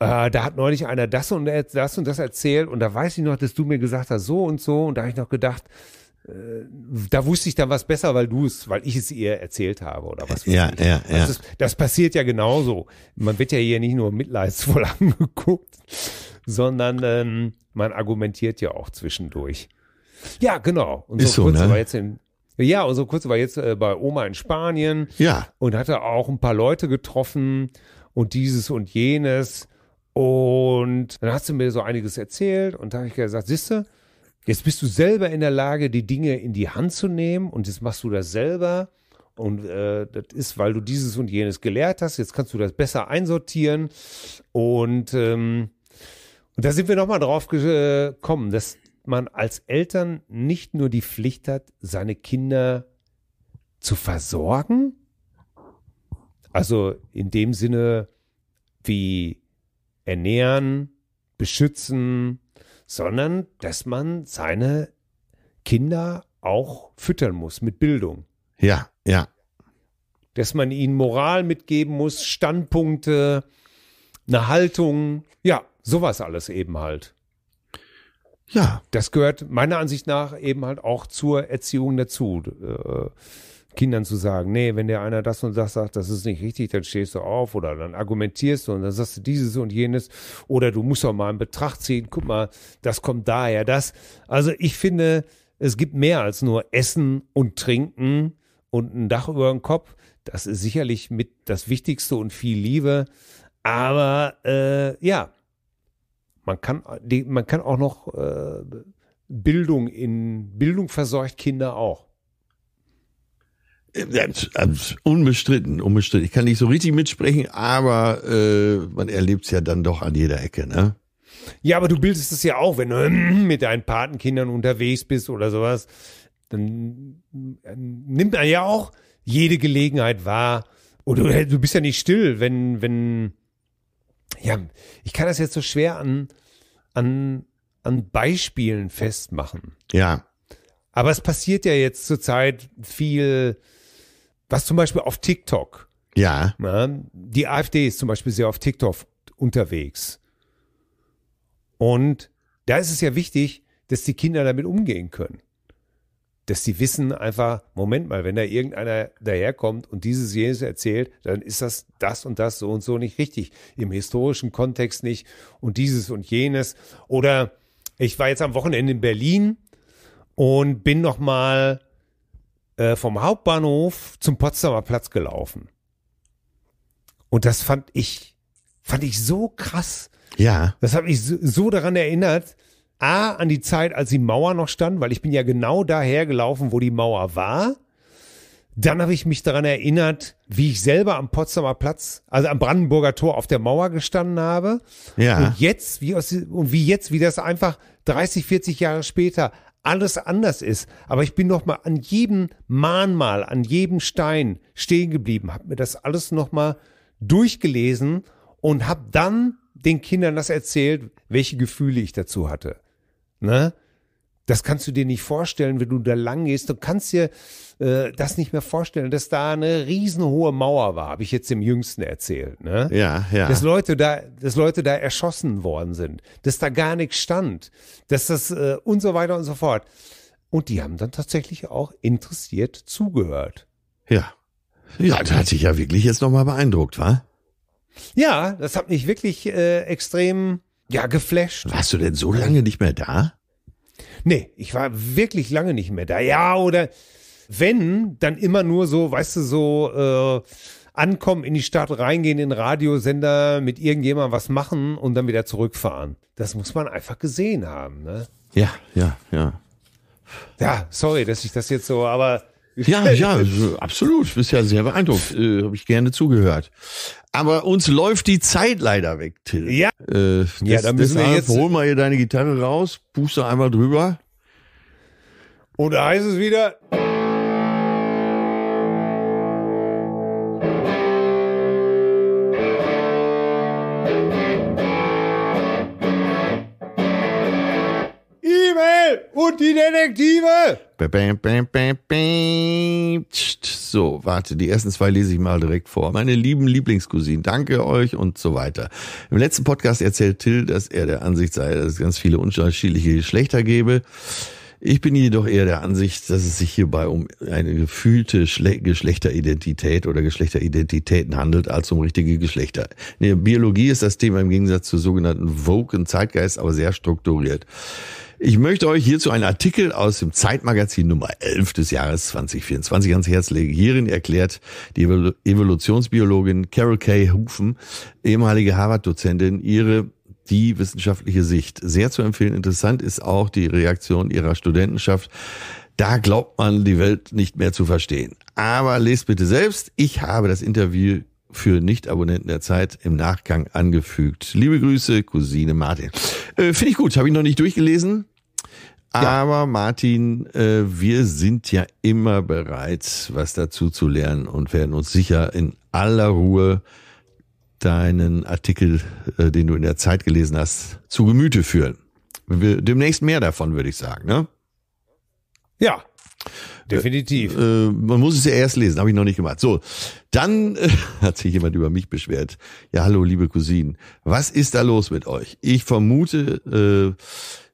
äh, da hat neulich einer das und das und das erzählt und da weiß ich noch, dass du mir gesagt hast, so und so. Und da habe ich noch gedacht, äh, da wusste ich dann was besser, weil du es, weil ich es ihr erzählt habe oder was. Ja, ja, ja. Also das, das passiert ja genauso. Man wird ja hier nicht nur mitleidsvoll (laughs) angeguckt, sondern ähm, man argumentiert ja auch zwischendurch. Ja, genau. Und so, ist so kurz, ne? aber jetzt in, ja, und so kurz war jetzt äh, bei Oma in Spanien. Ja. Und hatte auch ein paar Leute getroffen und dieses und jenes. Und dann hast du mir so einiges erzählt und da habe ich gesagt, siehste, jetzt bist du selber in der Lage, die Dinge in die Hand zu nehmen und jetzt machst du das selber. Und äh, das ist, weil du dieses und jenes gelehrt hast, jetzt kannst du das besser einsortieren. Und, ähm, und da sind wir nochmal drauf gekommen, dass man als Eltern nicht nur die Pflicht hat, seine Kinder zu versorgen, also in dem Sinne wie ernähren, beschützen, sondern dass man seine Kinder auch füttern muss mit Bildung. Ja, ja. Dass man ihnen Moral mitgeben muss, Standpunkte, eine Haltung, ja, sowas alles eben halt. Ja. Das gehört meiner Ansicht nach eben halt auch zur Erziehung dazu. Äh, Kindern zu sagen, nee, wenn dir einer das und das sagt, das ist nicht richtig, dann stehst du auf oder dann argumentierst du und dann sagst du dieses und jenes oder du musst doch mal in Betracht ziehen, guck mal, das kommt daher, das. Also ich finde, es gibt mehr als nur Essen und Trinken und ein Dach über dem Kopf. Das ist sicherlich mit das Wichtigste und viel Liebe. Aber äh, ja, man kann, die, man kann auch noch äh, Bildung in Bildung versorgt Kinder auch. Äh, unbestritten, unbestritten. Ich kann nicht so richtig mitsprechen, aber äh, man erlebt es ja dann doch an jeder Ecke, ne? Ja, aber du bildest es ja auch, wenn du (laughs) mit deinen Patenkindern unterwegs bist oder sowas, dann nimmt man ja auch jede Gelegenheit wahr. Oder du bist ja nicht still, wenn, wenn, ja, ich kann das jetzt so schwer an an, an Beispielen festmachen. Ja. Aber es passiert ja jetzt zurzeit viel, was zum Beispiel auf TikTok. Ja. Na, die AfD ist zum Beispiel sehr auf TikTok unterwegs. Und da ist es ja wichtig, dass die Kinder damit umgehen können dass die wissen einfach, Moment mal, wenn da irgendeiner daherkommt und dieses jenes erzählt, dann ist das das und das so und so nicht richtig, im historischen Kontext nicht und dieses und jenes. Oder ich war jetzt am Wochenende in Berlin und bin nochmal äh, vom Hauptbahnhof zum Potsdamer Platz gelaufen. Und das fand ich, fand ich so krass. Ja. Das hat mich so daran erinnert, A, an die Zeit, als die Mauer noch stand, weil ich bin ja genau daher gelaufen, wo die Mauer war. Dann habe ich mich daran erinnert, wie ich selber am Potsdamer Platz, also am Brandenburger Tor auf der Mauer gestanden habe. Ja. Und jetzt, wie aus, und wie jetzt, wie das einfach 30, 40 Jahre später alles anders ist. Aber ich bin noch mal an jedem Mahnmal, an jedem Stein stehen geblieben, habe mir das alles noch mal durchgelesen und habe dann den Kindern das erzählt, welche Gefühle ich dazu hatte. Ne? Das kannst du dir nicht vorstellen, wenn du da lang gehst. Du kannst dir äh, das nicht mehr vorstellen, dass da eine riesenhohe Mauer war, habe ich jetzt dem Jüngsten erzählt. Ne? Ja, ja. Dass Leute, da, dass Leute da erschossen worden sind, dass da gar nichts stand, dass das äh, und so weiter und so fort. Und die haben dann tatsächlich auch interessiert zugehört. Ja. Ja, das hat sich ja wirklich jetzt nochmal beeindruckt, wa? Ja, das hat mich wirklich äh, extrem ja, geflasht. Warst du denn so lange nicht mehr da? Nee, ich war wirklich lange nicht mehr da. Ja, oder wenn, dann immer nur so, weißt du, so äh, ankommen, in die Stadt reingehen, in Radiosender, mit irgendjemandem was machen und dann wieder zurückfahren. Das muss man einfach gesehen haben, ne? Ja, ja, ja. Ja, sorry, dass ich das jetzt so, aber. Ja, ja, absolut. Bist ja sehr beeindruckt. Äh, Habe ich gerne zugehört. Aber uns läuft die Zeit leider weg, Till. Ja. Äh, das, ja, da müssen wir jetzt. Hol mal hier deine Gitarre raus, puste einmal drüber. Und da heißt es wieder. und die Detektive. Bam, bam, bam, bam. So, warte, die ersten zwei lese ich mal direkt vor. Meine lieben Lieblingscousinen, danke euch und so weiter. Im letzten Podcast erzählt Till, dass er der Ansicht sei, dass es ganz viele unterschiedliche Geschlechter gebe. Ich bin jedoch eher der Ansicht, dass es sich hierbei um eine gefühlte Geschlechteridentität oder Geschlechteridentitäten handelt, als um richtige Geschlechter. In der Biologie ist das Thema im Gegensatz zu sogenannten Vogue Zeitgeist aber sehr strukturiert. Ich möchte euch hierzu einen Artikel aus dem Zeitmagazin Nummer 11 des Jahres 2024 ans Herz legen. Hierin erklärt die Evolutionsbiologin Carol K. Hufen, ehemalige Harvard-Dozentin, ihre die wissenschaftliche Sicht. Sehr zu empfehlen. Interessant ist auch die Reaktion ihrer Studentenschaft. Da glaubt man, die Welt nicht mehr zu verstehen. Aber lest bitte selbst. Ich habe das Interview für Nicht-Abonnenten der Zeit im Nachgang angefügt. Liebe Grüße, Cousine Martin. Äh, Finde ich gut, habe ich noch nicht durchgelesen. Aber ja. Martin, äh, wir sind ja immer bereit, was dazu zu lernen und werden uns sicher in aller Ruhe deinen Artikel, äh, den du in der Zeit gelesen hast, zu Gemüte führen. demnächst mehr davon, würde ich sagen, ne? Ja, äh, Definitiv. Äh, man muss es ja erst lesen, habe ich noch nicht gemacht. So, dann äh, (laughs) hat sich jemand über mich beschwert. Ja, hallo, liebe Cousinen. Was ist da los mit euch? Ich vermute, äh,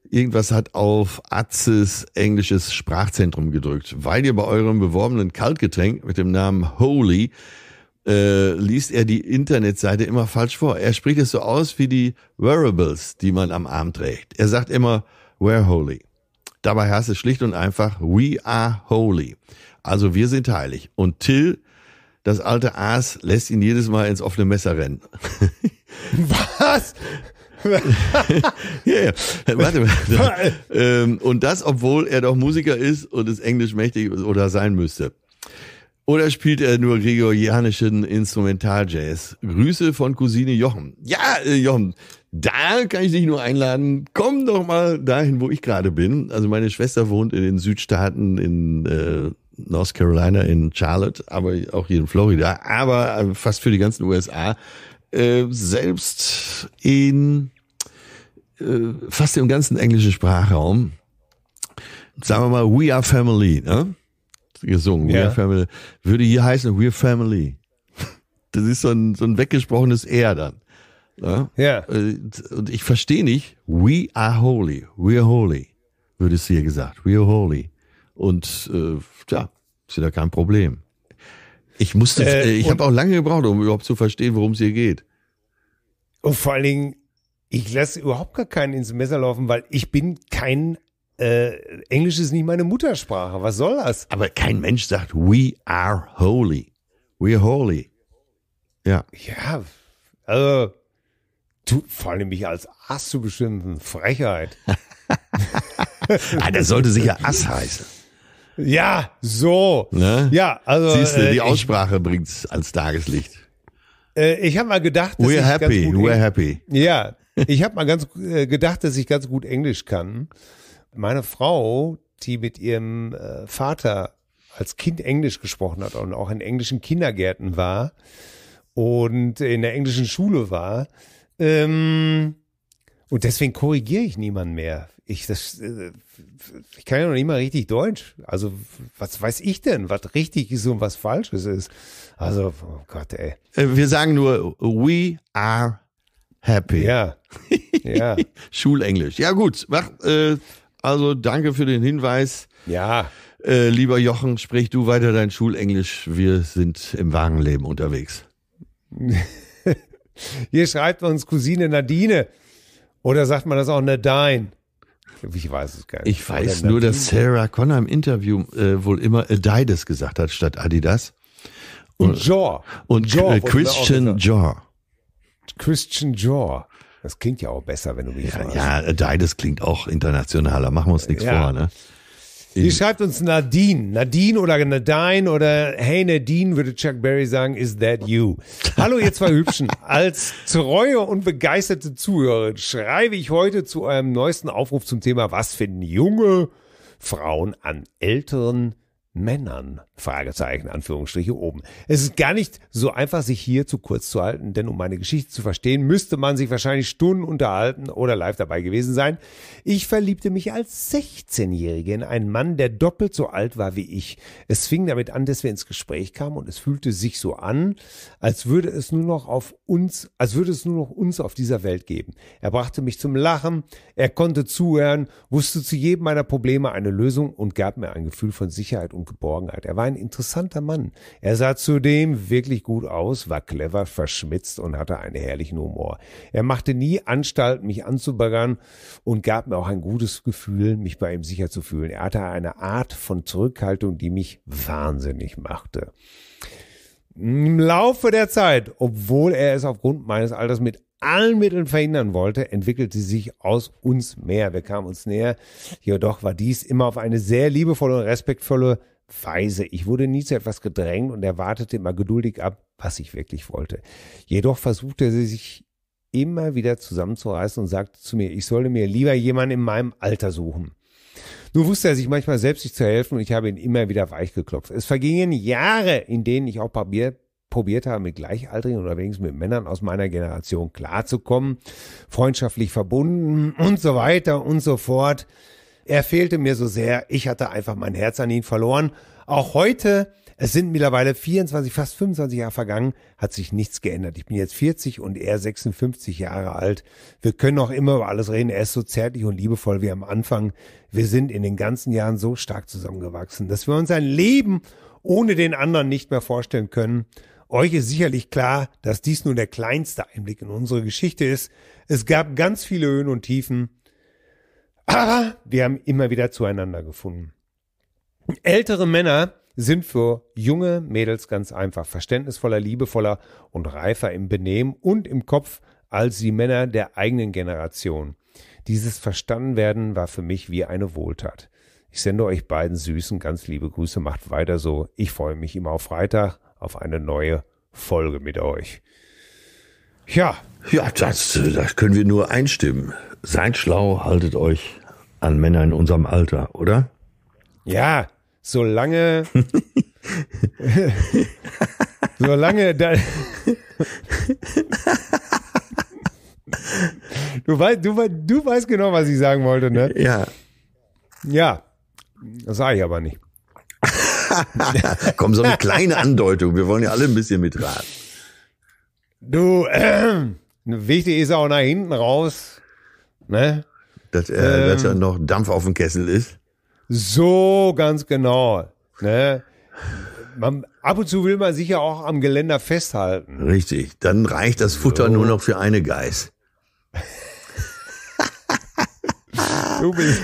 Irgendwas hat auf Atzes englisches Sprachzentrum gedrückt. Weil ihr bei eurem beworbenen Kaltgetränk mit dem Namen Holy äh, liest er die Internetseite immer falsch vor. Er spricht es so aus wie die Wearables, die man am Arm trägt. Er sagt immer We're Holy. Dabei heißt es schlicht und einfach We are Holy. Also wir sind heilig. Und Till, das alte Aas, lässt ihn jedes Mal ins offene Messer rennen. (laughs) Was? ja, ja. Warte mal. Ähm, und das, obwohl er doch Musiker ist und es Englisch mächtig oder sein müsste. Oder spielt er nur gregorianischen Instrumentaljazz? Grüße von Cousine Jochen. Ja, äh, Jochen, da kann ich dich nur einladen. Komm doch mal dahin, wo ich gerade bin. Also meine Schwester wohnt in den Südstaaten in äh, North Carolina, in Charlotte, aber auch hier in Florida, aber äh, fast für die ganzen USA äh, selbst in äh, fast dem ganzen englischen Sprachraum, sagen wir mal, We Are Family, ne? gesungen. Ja. We Are Family. Würde hier heißen, We Are Family. (laughs) Das ist so ein, so ein weggesprochenes R dann. Ne? Ja. Äh, und ich verstehe nicht, We Are Holy, We Are Holy, würde es hier gesagt. We Are Holy. Und äh, ja, ist ja kein Problem. Ich musste, äh, äh ich habe auch lange gebraucht, um überhaupt zu verstehen, worum es hier geht. Und vor allen Dingen, ich lasse überhaupt gar keinen ins Messer laufen, weil ich bin kein äh, Englisch ist nicht meine Muttersprache. Was soll das? Aber kein Mensch sagt, we are holy. We are holy. Ja. Ja, also, tu, vor allem mich als Ass zu beschimpfen, Frechheit. das (laughs) ah, sollte sicher Ass heißen. Ja, so. Ne? Ja, also. Siehst du, die äh, Aussprache bringt es ans Tageslicht. Äh, ich habe mal gedacht, dass We're ich happy, ganz gut we're happy. Ja, ich habe mal ganz äh, gedacht, dass ich ganz gut Englisch kann. Meine Frau, die mit ihrem äh, Vater als Kind Englisch gesprochen hat und auch in englischen Kindergärten war und in der englischen Schule war, ähm, und deswegen korrigiere ich niemanden mehr. Ich, das, äh, ich kann ja noch nicht mal richtig Deutsch. Also, was weiß ich denn, was richtig ist und was falsches ist? Also, oh Gott, ey. Äh, wir sagen nur, we are happy. Ja. (laughs) ja. Schulenglisch. Ja, gut. Mach, äh, also, danke für den Hinweis. Ja. Äh, lieber Jochen, sprich du weiter dein Schulenglisch. Wir sind im Wagenleben unterwegs. (laughs) Hier schreibt uns Cousine Nadine. Oder sagt man das auch Nadine? Ich weiß es gar nicht. Ich weiß nur, dass Sarah Connor im Interview äh, wohl immer Adidas gesagt hat statt Adidas. Und, und Jaw. Und Jaw, Christian Jaw. Christian Jaw. Das klingt ja auch besser, wenn du mich ja, fragst. Ja, Adidas klingt auch internationaler. Machen wir uns nichts ja. vor, ne? Die schreibt uns Nadine. Nadine oder Nadine oder Hey Nadine, würde Chuck Berry sagen, is that you? Hallo ihr zwei Hübschen. (laughs) Als treue und begeisterte Zuhörerin schreibe ich heute zu eurem neuesten Aufruf zum Thema, was finden junge Frauen an älteren Männern? Fragezeichen, Anführungsstriche oben. Es ist gar nicht so einfach, sich hier zu kurz zu halten, denn um meine Geschichte zu verstehen, müsste man sich wahrscheinlich Stunden unterhalten oder live dabei gewesen sein. Ich verliebte mich als 16-Jährige in einen Mann, der doppelt so alt war wie ich. Es fing damit an, dass wir ins Gespräch kamen und es fühlte sich so an, als würde es nur noch auf uns, als würde es nur noch uns auf dieser Welt geben. Er brachte mich zum Lachen, er konnte zuhören, wusste zu jedem meiner Probleme eine Lösung und gab mir ein Gefühl von Sicherheit und Geborgenheit. Er war ein interessanter Mann. Er sah zudem wirklich gut aus, war clever, verschmitzt und hatte einen herrlichen Humor. Er machte nie Anstalt, mich anzubaggern und gab mir auch ein gutes Gefühl, mich bei ihm sicher zu fühlen. Er hatte eine Art von Zurückhaltung, die mich wahnsinnig machte. Im Laufe der Zeit, obwohl er es aufgrund meines Alters mit allen Mitteln verhindern wollte, entwickelte sich aus uns mehr. Wir kamen uns näher. Jedoch war dies immer auf eine sehr liebevolle und respektvolle weise. Ich wurde nie zu etwas gedrängt und er wartete immer geduldig ab, was ich wirklich wollte. Jedoch versuchte sie sich immer wieder zusammenzureißen und sagte zu mir, ich solle mir lieber jemanden in meinem Alter suchen. Nur wusste er sich manchmal selbst nicht zu helfen und ich habe ihn immer wieder weich geklopft. Es vergingen Jahre, in denen ich auch probiert, probiert habe, mit Gleichaltrigen oder wenigstens mit Männern aus meiner Generation klarzukommen, freundschaftlich verbunden und so weiter und so fort. Er fehlte mir so sehr. Ich hatte einfach mein Herz an ihn verloren. Auch heute, es sind mittlerweile 24, fast 25 Jahre vergangen, hat sich nichts geändert. Ich bin jetzt 40 und er 56 Jahre alt. Wir können auch immer über alles reden. Er ist so zärtlich und liebevoll wie am Anfang. Wir sind in den ganzen Jahren so stark zusammengewachsen, dass wir uns ein Leben ohne den anderen nicht mehr vorstellen können. Euch ist sicherlich klar, dass dies nur der kleinste Einblick in unsere Geschichte ist. Es gab ganz viele Höhen und Tiefen. Aber (clears throat) wir haben immer wieder zueinander gefunden. Ältere Männer sind für junge Mädels ganz einfach verständnisvoller, liebevoller und reifer im Benehmen und im Kopf als die Männer der eigenen Generation. Dieses Verstandenwerden war für mich wie eine Wohltat. Ich sende euch beiden Süßen ganz liebe Grüße, macht weiter so. Ich freue mich immer auf Freitag auf eine neue Folge mit euch. Ja. Ja, das, das können wir nur einstimmen. Seid schlau, haltet euch an Männer in unserem Alter, oder? Ja, solange. (laughs) solange da. du, weißt, du, weißt, du weißt genau, was ich sagen wollte, ne? Ja. Ja. Das sage ich aber nicht. (laughs) Komm, so eine kleine Andeutung. Wir wollen ja alle ein bisschen mitraten. Du, äh, (clears throat) wichtig ist auch nach hinten raus, Ne? Dass er, ähm, dass noch Dampf auf dem Kessel ist. So, ganz genau. Ne? Man, ab und zu will man sich ja auch am Geländer festhalten. Richtig, dann reicht das Futter so. nur noch für eine Geiß. (laughs) Du bist,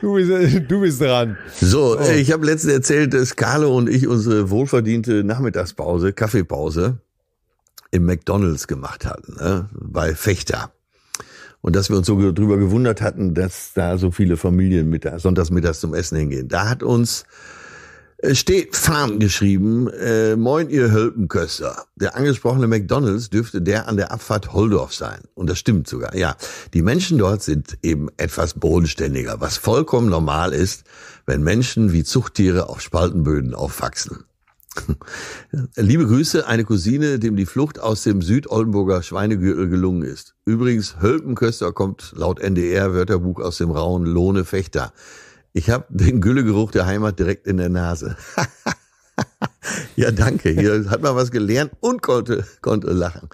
du bist, du bist dran. So, oh. Äh, ich habe letztens erzählt, dass Carlo und ich unsere wohlverdiente Nachmittagspause, Kaffeepause im McDonalds gemacht hatten, ne? bei Fechter. Und dass wir uns so drüber gewundert hatten, dass da so viele Familien mit sonntagsmittags zum Essen hingehen. Da hat uns äh, steht Farm geschrieben, äh, moin ihr Hölpenköster. Der angesprochene McDonalds dürfte der an der Abfahrt Holdorf sein. Und das stimmt sogar, ja. Die Menschen dort sind eben etwas bodenständiger, was vollkommen normal ist, wenn Menschen wie Zuchttiere auf Spaltenböden aufwachsen. (laughs) Liebe Grüße, eine Cousine, dem die Flucht aus dem Südoldenburger Schweinegürtel gelungen ist. Übrigens, Hölpenköster kommt laut NDR-Wörterbuch aus dem rauen Lohne Fechter. Ich habe den Güllegeruch der Heimat direkt in der Nase. (laughs) ja, danke. Hier hat man was gelernt und konnte, konnte lachen.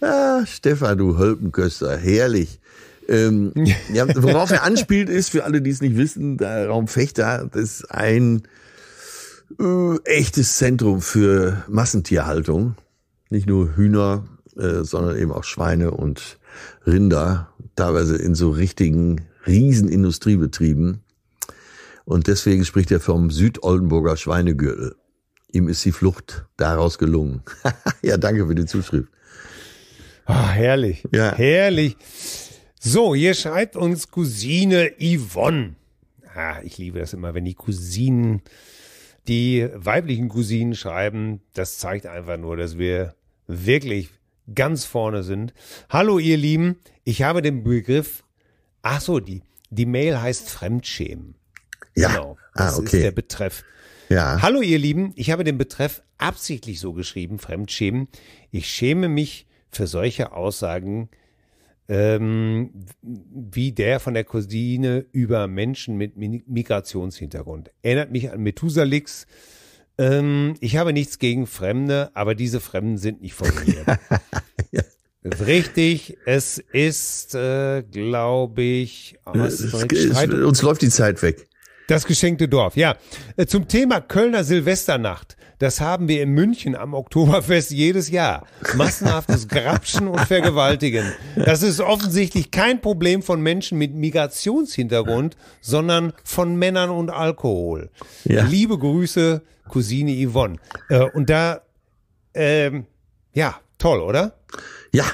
Ah, Stefan, du Hölpenköster, herrlich. Ähm, (laughs) ja, worauf er anspielt ist, für alle, die es nicht wissen, der Raum Fechter das ist ein äh, echtes Zentrum für Massentierhaltung. Nicht nur Hühner, äh, sondern eben auch Schweine und Rinder, teilweise in so richtigen Riesenindustriebetrieben. Und deswegen spricht er vom Südoldenburger Schweinegürtel. Ihm ist die Flucht daraus gelungen. (laughs) ja, danke für die Zuschrift. Ach, herrlich. Ja. Herrlich. So, hier schreibt uns Cousine Yvonne. Ah, ich liebe das immer, wenn die Cousinen die weiblichen Cousinen schreiben. Das zeigt einfach nur, dass wir wirklich ganz vorne sind. Hallo, ihr Lieben. Ich habe den Begriff, ach so, die, die Mail heißt Fremdschämen. Ja. Genau. Das ah, okay. ist der Betreff. Ja. Hallo, ihr Lieben. Ich habe den Betreff absichtlich so geschrieben, Fremdschämen. Ich schäme mich für solche Aussagen, ähm, wie der von der Cousine über Menschen mit Migrationshintergrund. Erinnert mich an Methusalix. Ähm, ich habe nichts gegen Fremde, aber diese Fremden sind nicht von mir. (laughs) ja. Richtig, es ist, äh, glaube ich, oh, es, es, halt- uns läuft die Zeit weg. Das geschenkte Dorf, ja. Äh, zum Thema Kölner Silvesternacht. Das haben wir in München am Oktoberfest jedes Jahr. Massenhaftes Grapschen und Vergewaltigen. Das ist offensichtlich kein Problem von Menschen mit Migrationshintergrund, sondern von Männern und Alkohol. Ja. Liebe Grüße, Cousine Yvonne. Äh, und da, ähm, ja, toll, oder? Ja,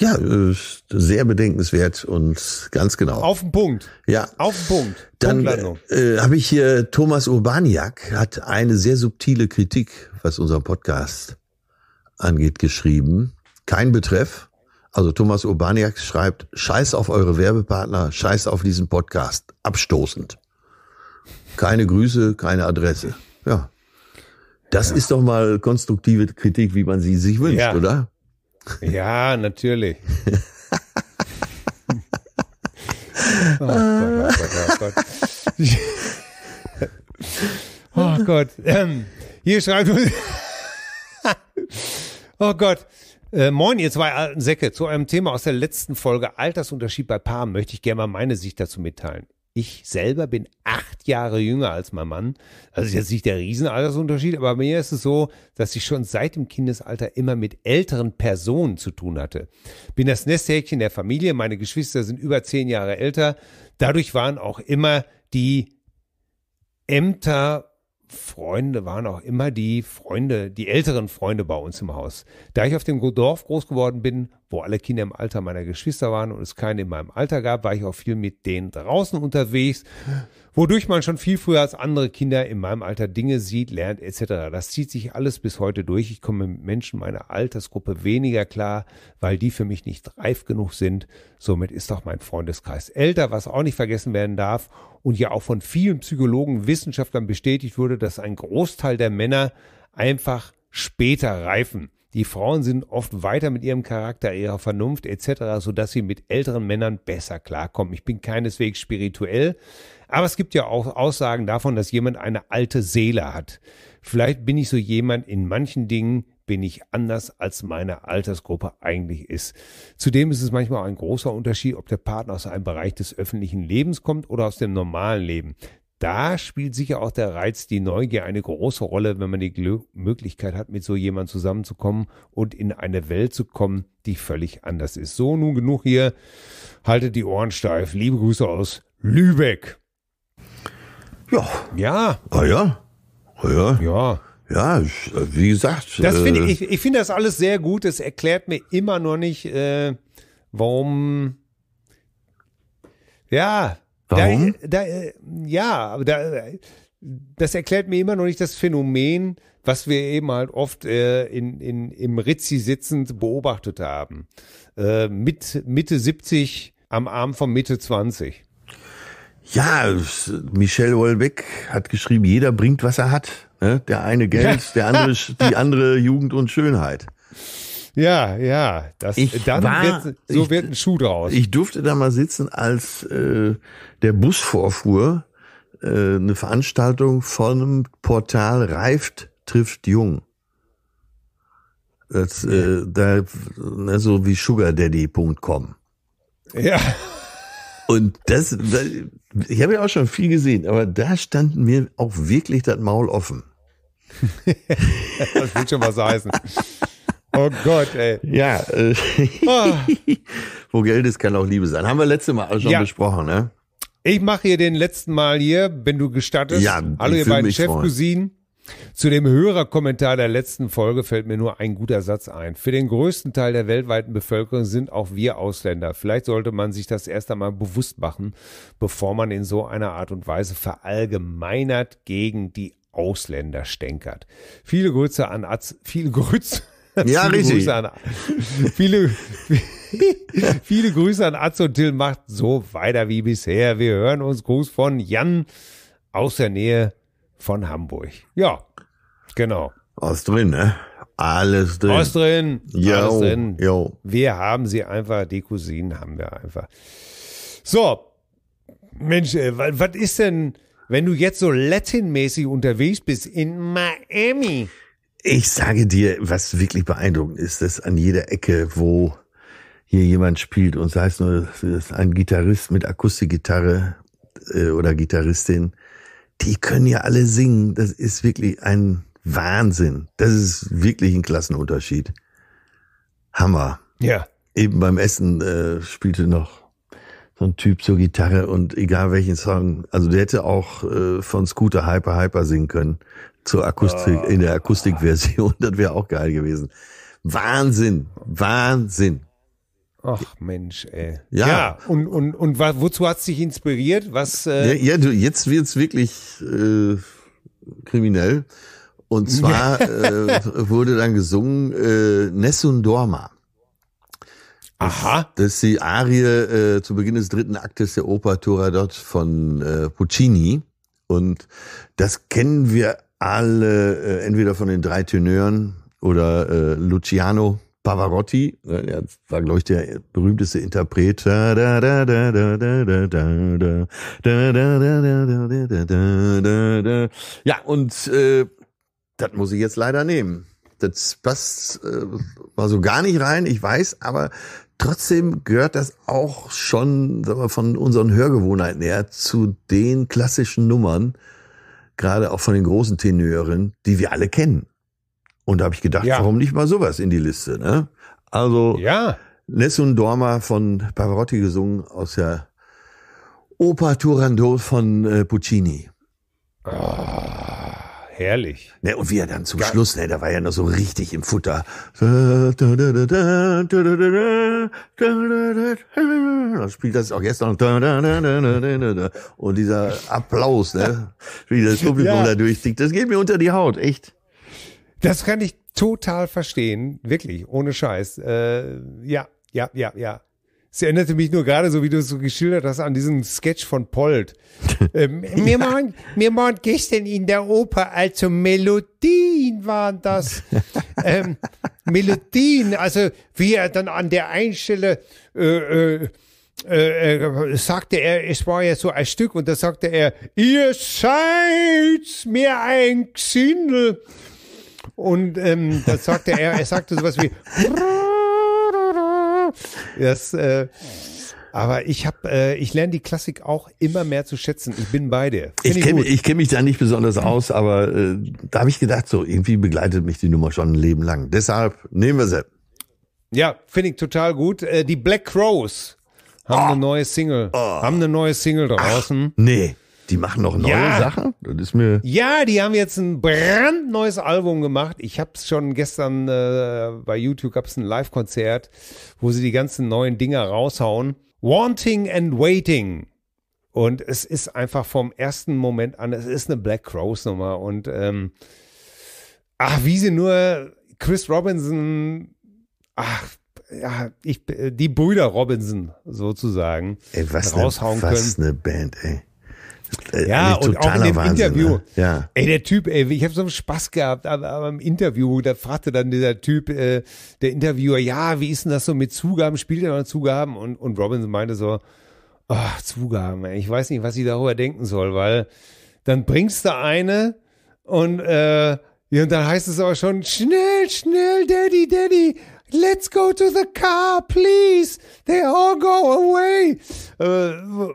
ja, äh, sehr bedenkenswert und ganz genau. Auf den Punkt. Ja. Auf den Punkt. Dann äh, habe ich hier Thomas Urbaniak hat eine sehr subtile Kritik, was unseren Podcast angeht, geschrieben. Kein Betreff. Also Thomas Urbaniak schreibt, scheiß auf eure Werbepartner, scheiß auf diesen Podcast. Abstoßend. Keine Grüße, keine Adresse. Ja. Das ja. ist doch mal konstruktive Kritik, wie man sie sich wünscht, ja. oder? Ja, natürlich. (laughs) oh Gott, oh Gott, oh Gott. Oh Gott. Ähm, hier schreibt. (laughs) oh Gott. Äh, moin, ihr zwei alten Säcke. Zu einem Thema aus der letzten Folge Altersunterschied bei Paaren möchte ich gerne mal meine Sicht dazu mitteilen. Ich selber bin acht Jahre jünger als mein Mann. Also jetzt nicht der Riesenaltersunterschied, aber mir ist es so, dass ich schon seit dem Kindesalter immer mit älteren Personen zu tun hatte. Bin das Nesthäkchen der Familie, meine Geschwister sind über zehn Jahre älter. Dadurch waren auch immer die Ämter Freunde waren auch immer die Freunde, die älteren Freunde bei uns im Haus. Da ich auf dem Dorf groß geworden bin, wo alle Kinder im Alter meiner Geschwister waren und es keine in meinem Alter gab, war ich auch viel mit denen draußen unterwegs, wodurch man schon viel früher als andere Kinder in meinem Alter Dinge sieht, lernt etc. Das zieht sich alles bis heute durch. Ich komme mit Menschen meiner Altersgruppe weniger klar, weil die für mich nicht reif genug sind. Somit ist auch mein Freundeskreis älter, was auch nicht vergessen werden darf und ja auch von vielen Psychologen, Wissenschaftlern bestätigt wurde, dass ein Großteil der Männer einfach später reifen. Die Frauen sind oft weiter mit ihrem Charakter, ihrer Vernunft etc., sodass sie mit älteren Männern besser klarkommen. Ich bin keineswegs spirituell, aber es gibt ja auch Aussagen davon, dass jemand eine alte Seele hat. Vielleicht bin ich so jemand in manchen Dingen, bin ich anders, als meine Altersgruppe eigentlich ist. Zudem ist es manchmal ein großer Unterschied, ob der Partner aus einem Bereich des öffentlichen Lebens kommt oder aus dem normalen Leben. Da spielt sicher auch der Reiz, die Neugier eine große Rolle, wenn man die Gl Möglichkeit hat, mit so jemand zusammenzukommen und in eine Welt zu kommen, die völlig anders ist. So, nun genug hier. Haltet die Ohren steif. Liebe Grüße aus Lübeck. Ja. Ja. Ah ja. Ah ja. Ja. Ja, ich, wie gesagt. Das find äh, ich ich finde das alles sehr gut. Es erklärt mir immer noch nicht, äh, warum. Ja. Warum? Da, da, äh, ja, da, das erklärt mir immer noch nicht das Phänomen, was wir eben halt oft äh, in, in, im Ritzi sitzend beobachtet haben. Äh, mit Mitte 70 am Arm von Mitte 20. Ja, Michel Wolbeck hat geschrieben, jeder bringt, was er hat. Ne? Der eine Geld, ja. (laughs) der andere, die andere Jugend und Schönheit. Ja, ja. Das, ich dann war, wird, so ich, wird ein Schuh draus. Ich durfte da mal sitzen, als äh, der Bus vorfuhr, äh, eine Veranstaltung von einem Portal Reift trifft Jung. Das, äh, da, ne, so wie sugardaddy.com. Ja. Und das, ich habe ja auch schon viel gesehen, aber da stand mir auch wirklich das Maul offen. (laughs) das wird schon was heißen. Oh Gott, ey. Ja. Äh, ah. (laughs) Wo Geld ist, kann auch Liebe sein. Haben wir letzte Mal schon ja. besprochen, ne? Ich mache hier den letzten Mal hier, wenn du gestattest. Ja, Hallo, ihr beiden Chefcousinen. Zu dem Hörerkommentar der letzten Folge fällt mir nur ein guter Satz ein. Für den größten Teil der weltweiten Bevölkerung sind auch wir Ausländer. Vielleicht sollte man sich das erst einmal bewusst machen, bevor man in so einer Art und Weise verallgemeinert gegen die Ausländer stänkert. Viele Grüße an Az, viele Grüße. (laughs) Ja, viele richtig. Grüße an, viele, (laughs) viele Grüße an und Till. Macht so weiter wie bisher. Wir hören uns. Gruß von Jan aus der Nähe von Hamburg. Ja, genau. Aus drin, ne? Alles drin. Aus drin. Jo, alles drin. Jo. Wir haben sie einfach, die Cousinen haben wir einfach. So, Mensch, äh, was ist denn, wenn du jetzt so Latin-mäßig unterwegs bist in Miami. Ich sage dir, was wirklich beeindruckend ist, dass an jeder Ecke, wo hier jemand spielt und sei es nur ein Gitarrist mit Akustikgitarre äh, oder Gitarristin, die können ja alle singen. Das ist wirklich ein Wahnsinn. Das ist wirklich ein Klassenunterschied. Hammer. Ja. Eben beim Essen äh, spielte noch so ein Typ zur Gitarre und egal welchen Song. Also der hätte auch äh, von Scooter Hyper Hyper singen können. Zur Akustik, oh. in der Akustikversion. (laughs) Das wäre auch geil gewesen. Wahnsinn, Wahnsinn. Ach Mensch, ey. Ja. ja und, und, und wozu hat es dich inspiriert? Was? Äh ja, ja, du, jetzt wird's wirklich äh, kriminell. Und (laughs) zwar äh, wurde dann gesungen äh, Nessun Dorma. Aha. Das ist die Arie äh, zu Beginn des dritten Aktes der Oper Turandot von äh, Puccini. Und das kennen wir alle äh, entweder von den drei Tenören oder äh, Luciano Pavarotti, er war, glaube ich, der berühmteste Interpret. Ja, und äh, das muss ich jetzt leider nehmen. Das passt, äh, war so gar nicht rein, ich weiß, aber Trotzdem gehört das auch schon sagen wir, von unseren Hörgewohnheiten her zu den klassischen Nummern, gerade auch von den großen Tenören, die wir alle kennen. Und da habe ich gedacht, ja. warum nicht mal sowas in die Liste? Ne? Also ja. Nessun Dorma von Pavarotti gesungen aus der Oper Turandot von äh, Puccini. Oh. Herrlich. Ne, und wie er dann zum Geil. Schluss, ne, da war ja noch so richtig im Futter. Da spielt das auch gestern. Und dieser Applaus, ne, wie das Publikum ja. da durchzieht, das geht mir unter die Haut, echt. Das kann ich total verstehen, wirklich, ohne Scheiß. Äh, ja, ja, ja, ja. Sie erinnerte mich nur gerade, so wie du es so geschildert hast, an diesen Sketch von Pold. (laughs) ähm, wir, waren, wir waren gestern in der Oper, also Melodien waren das. (laughs) ähm, Melodien, also wie er dann an der Einstelle äh, äh, äh, sagte er, es war ja so ein Stück, und da sagte er, ihr seid mir ein Gesindel. Und ähm, da sagte er, er sagte sowas wie (laughs) Das, äh, aber ich habe, äh, ich lerne die Klassik auch immer mehr zu schätzen. Ich bin bei dir. Find ich kenne kenn mich da nicht besonders aus, aber äh, da habe ich gedacht, so irgendwie begleitet mich die Nummer schon ein Leben lang. Deshalb nehmen wir sie. Ja, finde ich total gut. Äh, die Black Crows haben oh. eine neue Single, oh. haben eine neue Single draußen. Ach, nee. Die machen noch neue ja. Sachen? Das ist mir. Ja, die haben jetzt ein brandneues Album gemacht. Ich habe es schon gestern äh, bei YouTube gab es ein Live-Konzert, wo sie die ganzen neuen Dinger raushauen. Wanting and Waiting. Und es ist einfach vom ersten Moment an, es ist eine Black Crows Nummer. Und ähm, ach, wie sie nur Chris Robinson, ach, ja, ich, die Brüder Robinson sozusagen ey, was raushauen eine, was können. Was eine Band, ey. Äh, ja, und auch in dem Wahnsinn, Interview. Ne? Ja. Ey, der Typ, ey, ich habe so einen Spaß gehabt am, am Interview. Da fragte dann dieser Typ, äh, der Interviewer, ja, wie ist denn das so mit Zugaben? Spielt er noch Zugaben? Und, und Robinson meinte so, oh, Zugaben, ey, ich weiß nicht, was ich darüber denken soll, weil dann bringst du eine und, äh, ja, und dann heißt es aber schon, schnell, schnell, Daddy, Daddy, let's go to the car, please. They all go away. Äh,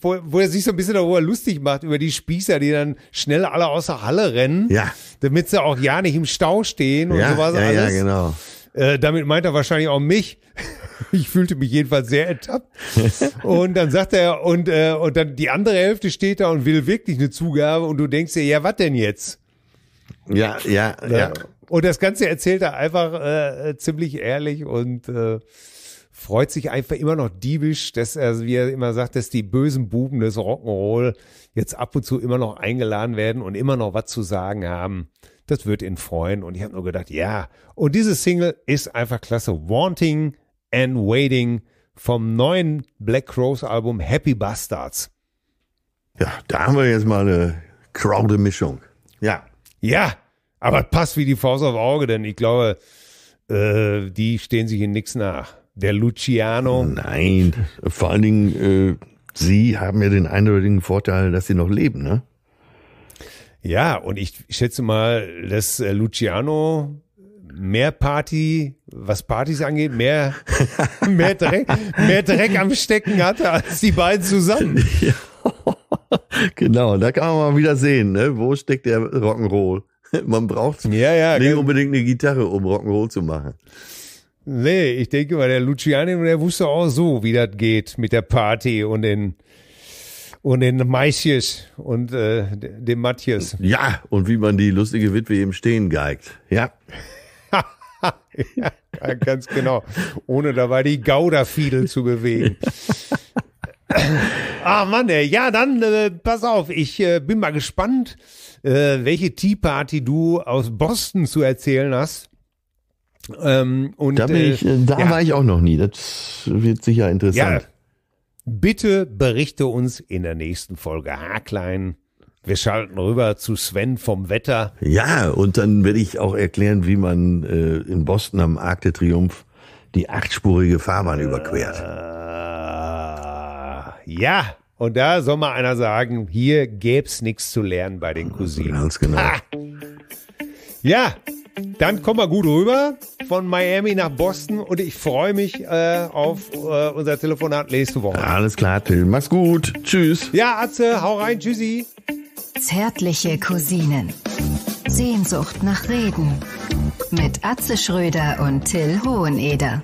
wo, wo er sich so ein bisschen darüber lustig macht, über die Spießer, die dann schnell alle aus der Halle rennen, ja. damit sie auch ja nicht im Stau stehen und ja, sowas ja, alles. Ja, genau. Äh, damit meint er wahrscheinlich auch mich. (laughs) Ich fühlte mich jedenfalls sehr ertappt. (laughs) Und dann sagt er, und, äh, und dann die andere Hälfte steht da und will wirklich eine Zugabe und du denkst dir, ja, was denn jetzt? Ja, ja, ja. Ne? ja. Und das Ganze erzählt er einfach äh, ziemlich ehrlich und äh, freut sich einfach immer noch diebisch, dass er, wie er immer sagt, dass die bösen Buben des Rock'n'Roll jetzt ab und zu immer noch eingeladen werden und immer noch was zu sagen haben. Das wird ihn freuen. Und ich habe nur gedacht, ja. Und diese Single ist einfach klasse. Wanting and Waiting vom neuen Black Crows Album Happy Bastards. Ja, da haben wir jetzt mal eine kraude Mischung. Ja. Ja, aber passt wie die Faust auf Auge, denn ich glaube, äh, die stehen sich in nichts nach. Der Luciano. Nein, vor allen Dingen, äh, sie haben ja den eindeutigen Vorteil, dass sie noch leben, ne? Ja, und ich schätze mal, dass äh, Luciano mehr Party, was Partys angeht, mehr, (laughs) mehr, Dreck, mehr Dreck am Stecken hatte als die beiden zusammen. (laughs) Ja. Genau, da kann man mal wieder sehen, ne? wo steckt der Rock'n'Roll. Man braucht ja, ja, nicht genau. unbedingt eine Gitarre, um Rock'n'Roll zu machen. Nee, ich denke mal, der Luciani, der wusste auch so, wie das geht mit der Party und den und den Maisjes und äh, dem Matthias. Ja, und wie man die lustige Witwe eben stehen geigt. Ja. (laughs) ja ganz genau. Ohne dabei die Gauderfiedel zu bewegen. (laughs) ah Mann, ey. ja, dann äh, pass auf, ich äh, bin mal gespannt, äh, welche Tea Party du aus Boston zu erzählen hast. Ähm, und, da bin äh, ich, äh, da ja. war ich auch noch nie. Das wird sicher interessant. Ja. Bitte berichte uns in der nächsten Folge Haarklein. Wir schalten rüber zu Sven vom Wetter. Ja, und dann werde ich auch erklären, wie man äh, in Boston am Arc de Triomphe die achtspurige Fahrbahn äh, überquert. Ah, ja, und da soll mal einer sagen, hier gäbe es nichts zu lernen bei den Cousinen. Ganz genau. Ha! Ja, dann komm mal gut rüber von Miami nach Boston und ich freue mich äh, auf äh, unser Telefonat nächste Woche. Alles klar, Till. Mach's gut. Tschüss. Ja, Atze, hau rein. Tschüssi. Zärtliche Cousinen. Sehnsucht nach Reden. Mit Atze Schröder und Till Hoheneder.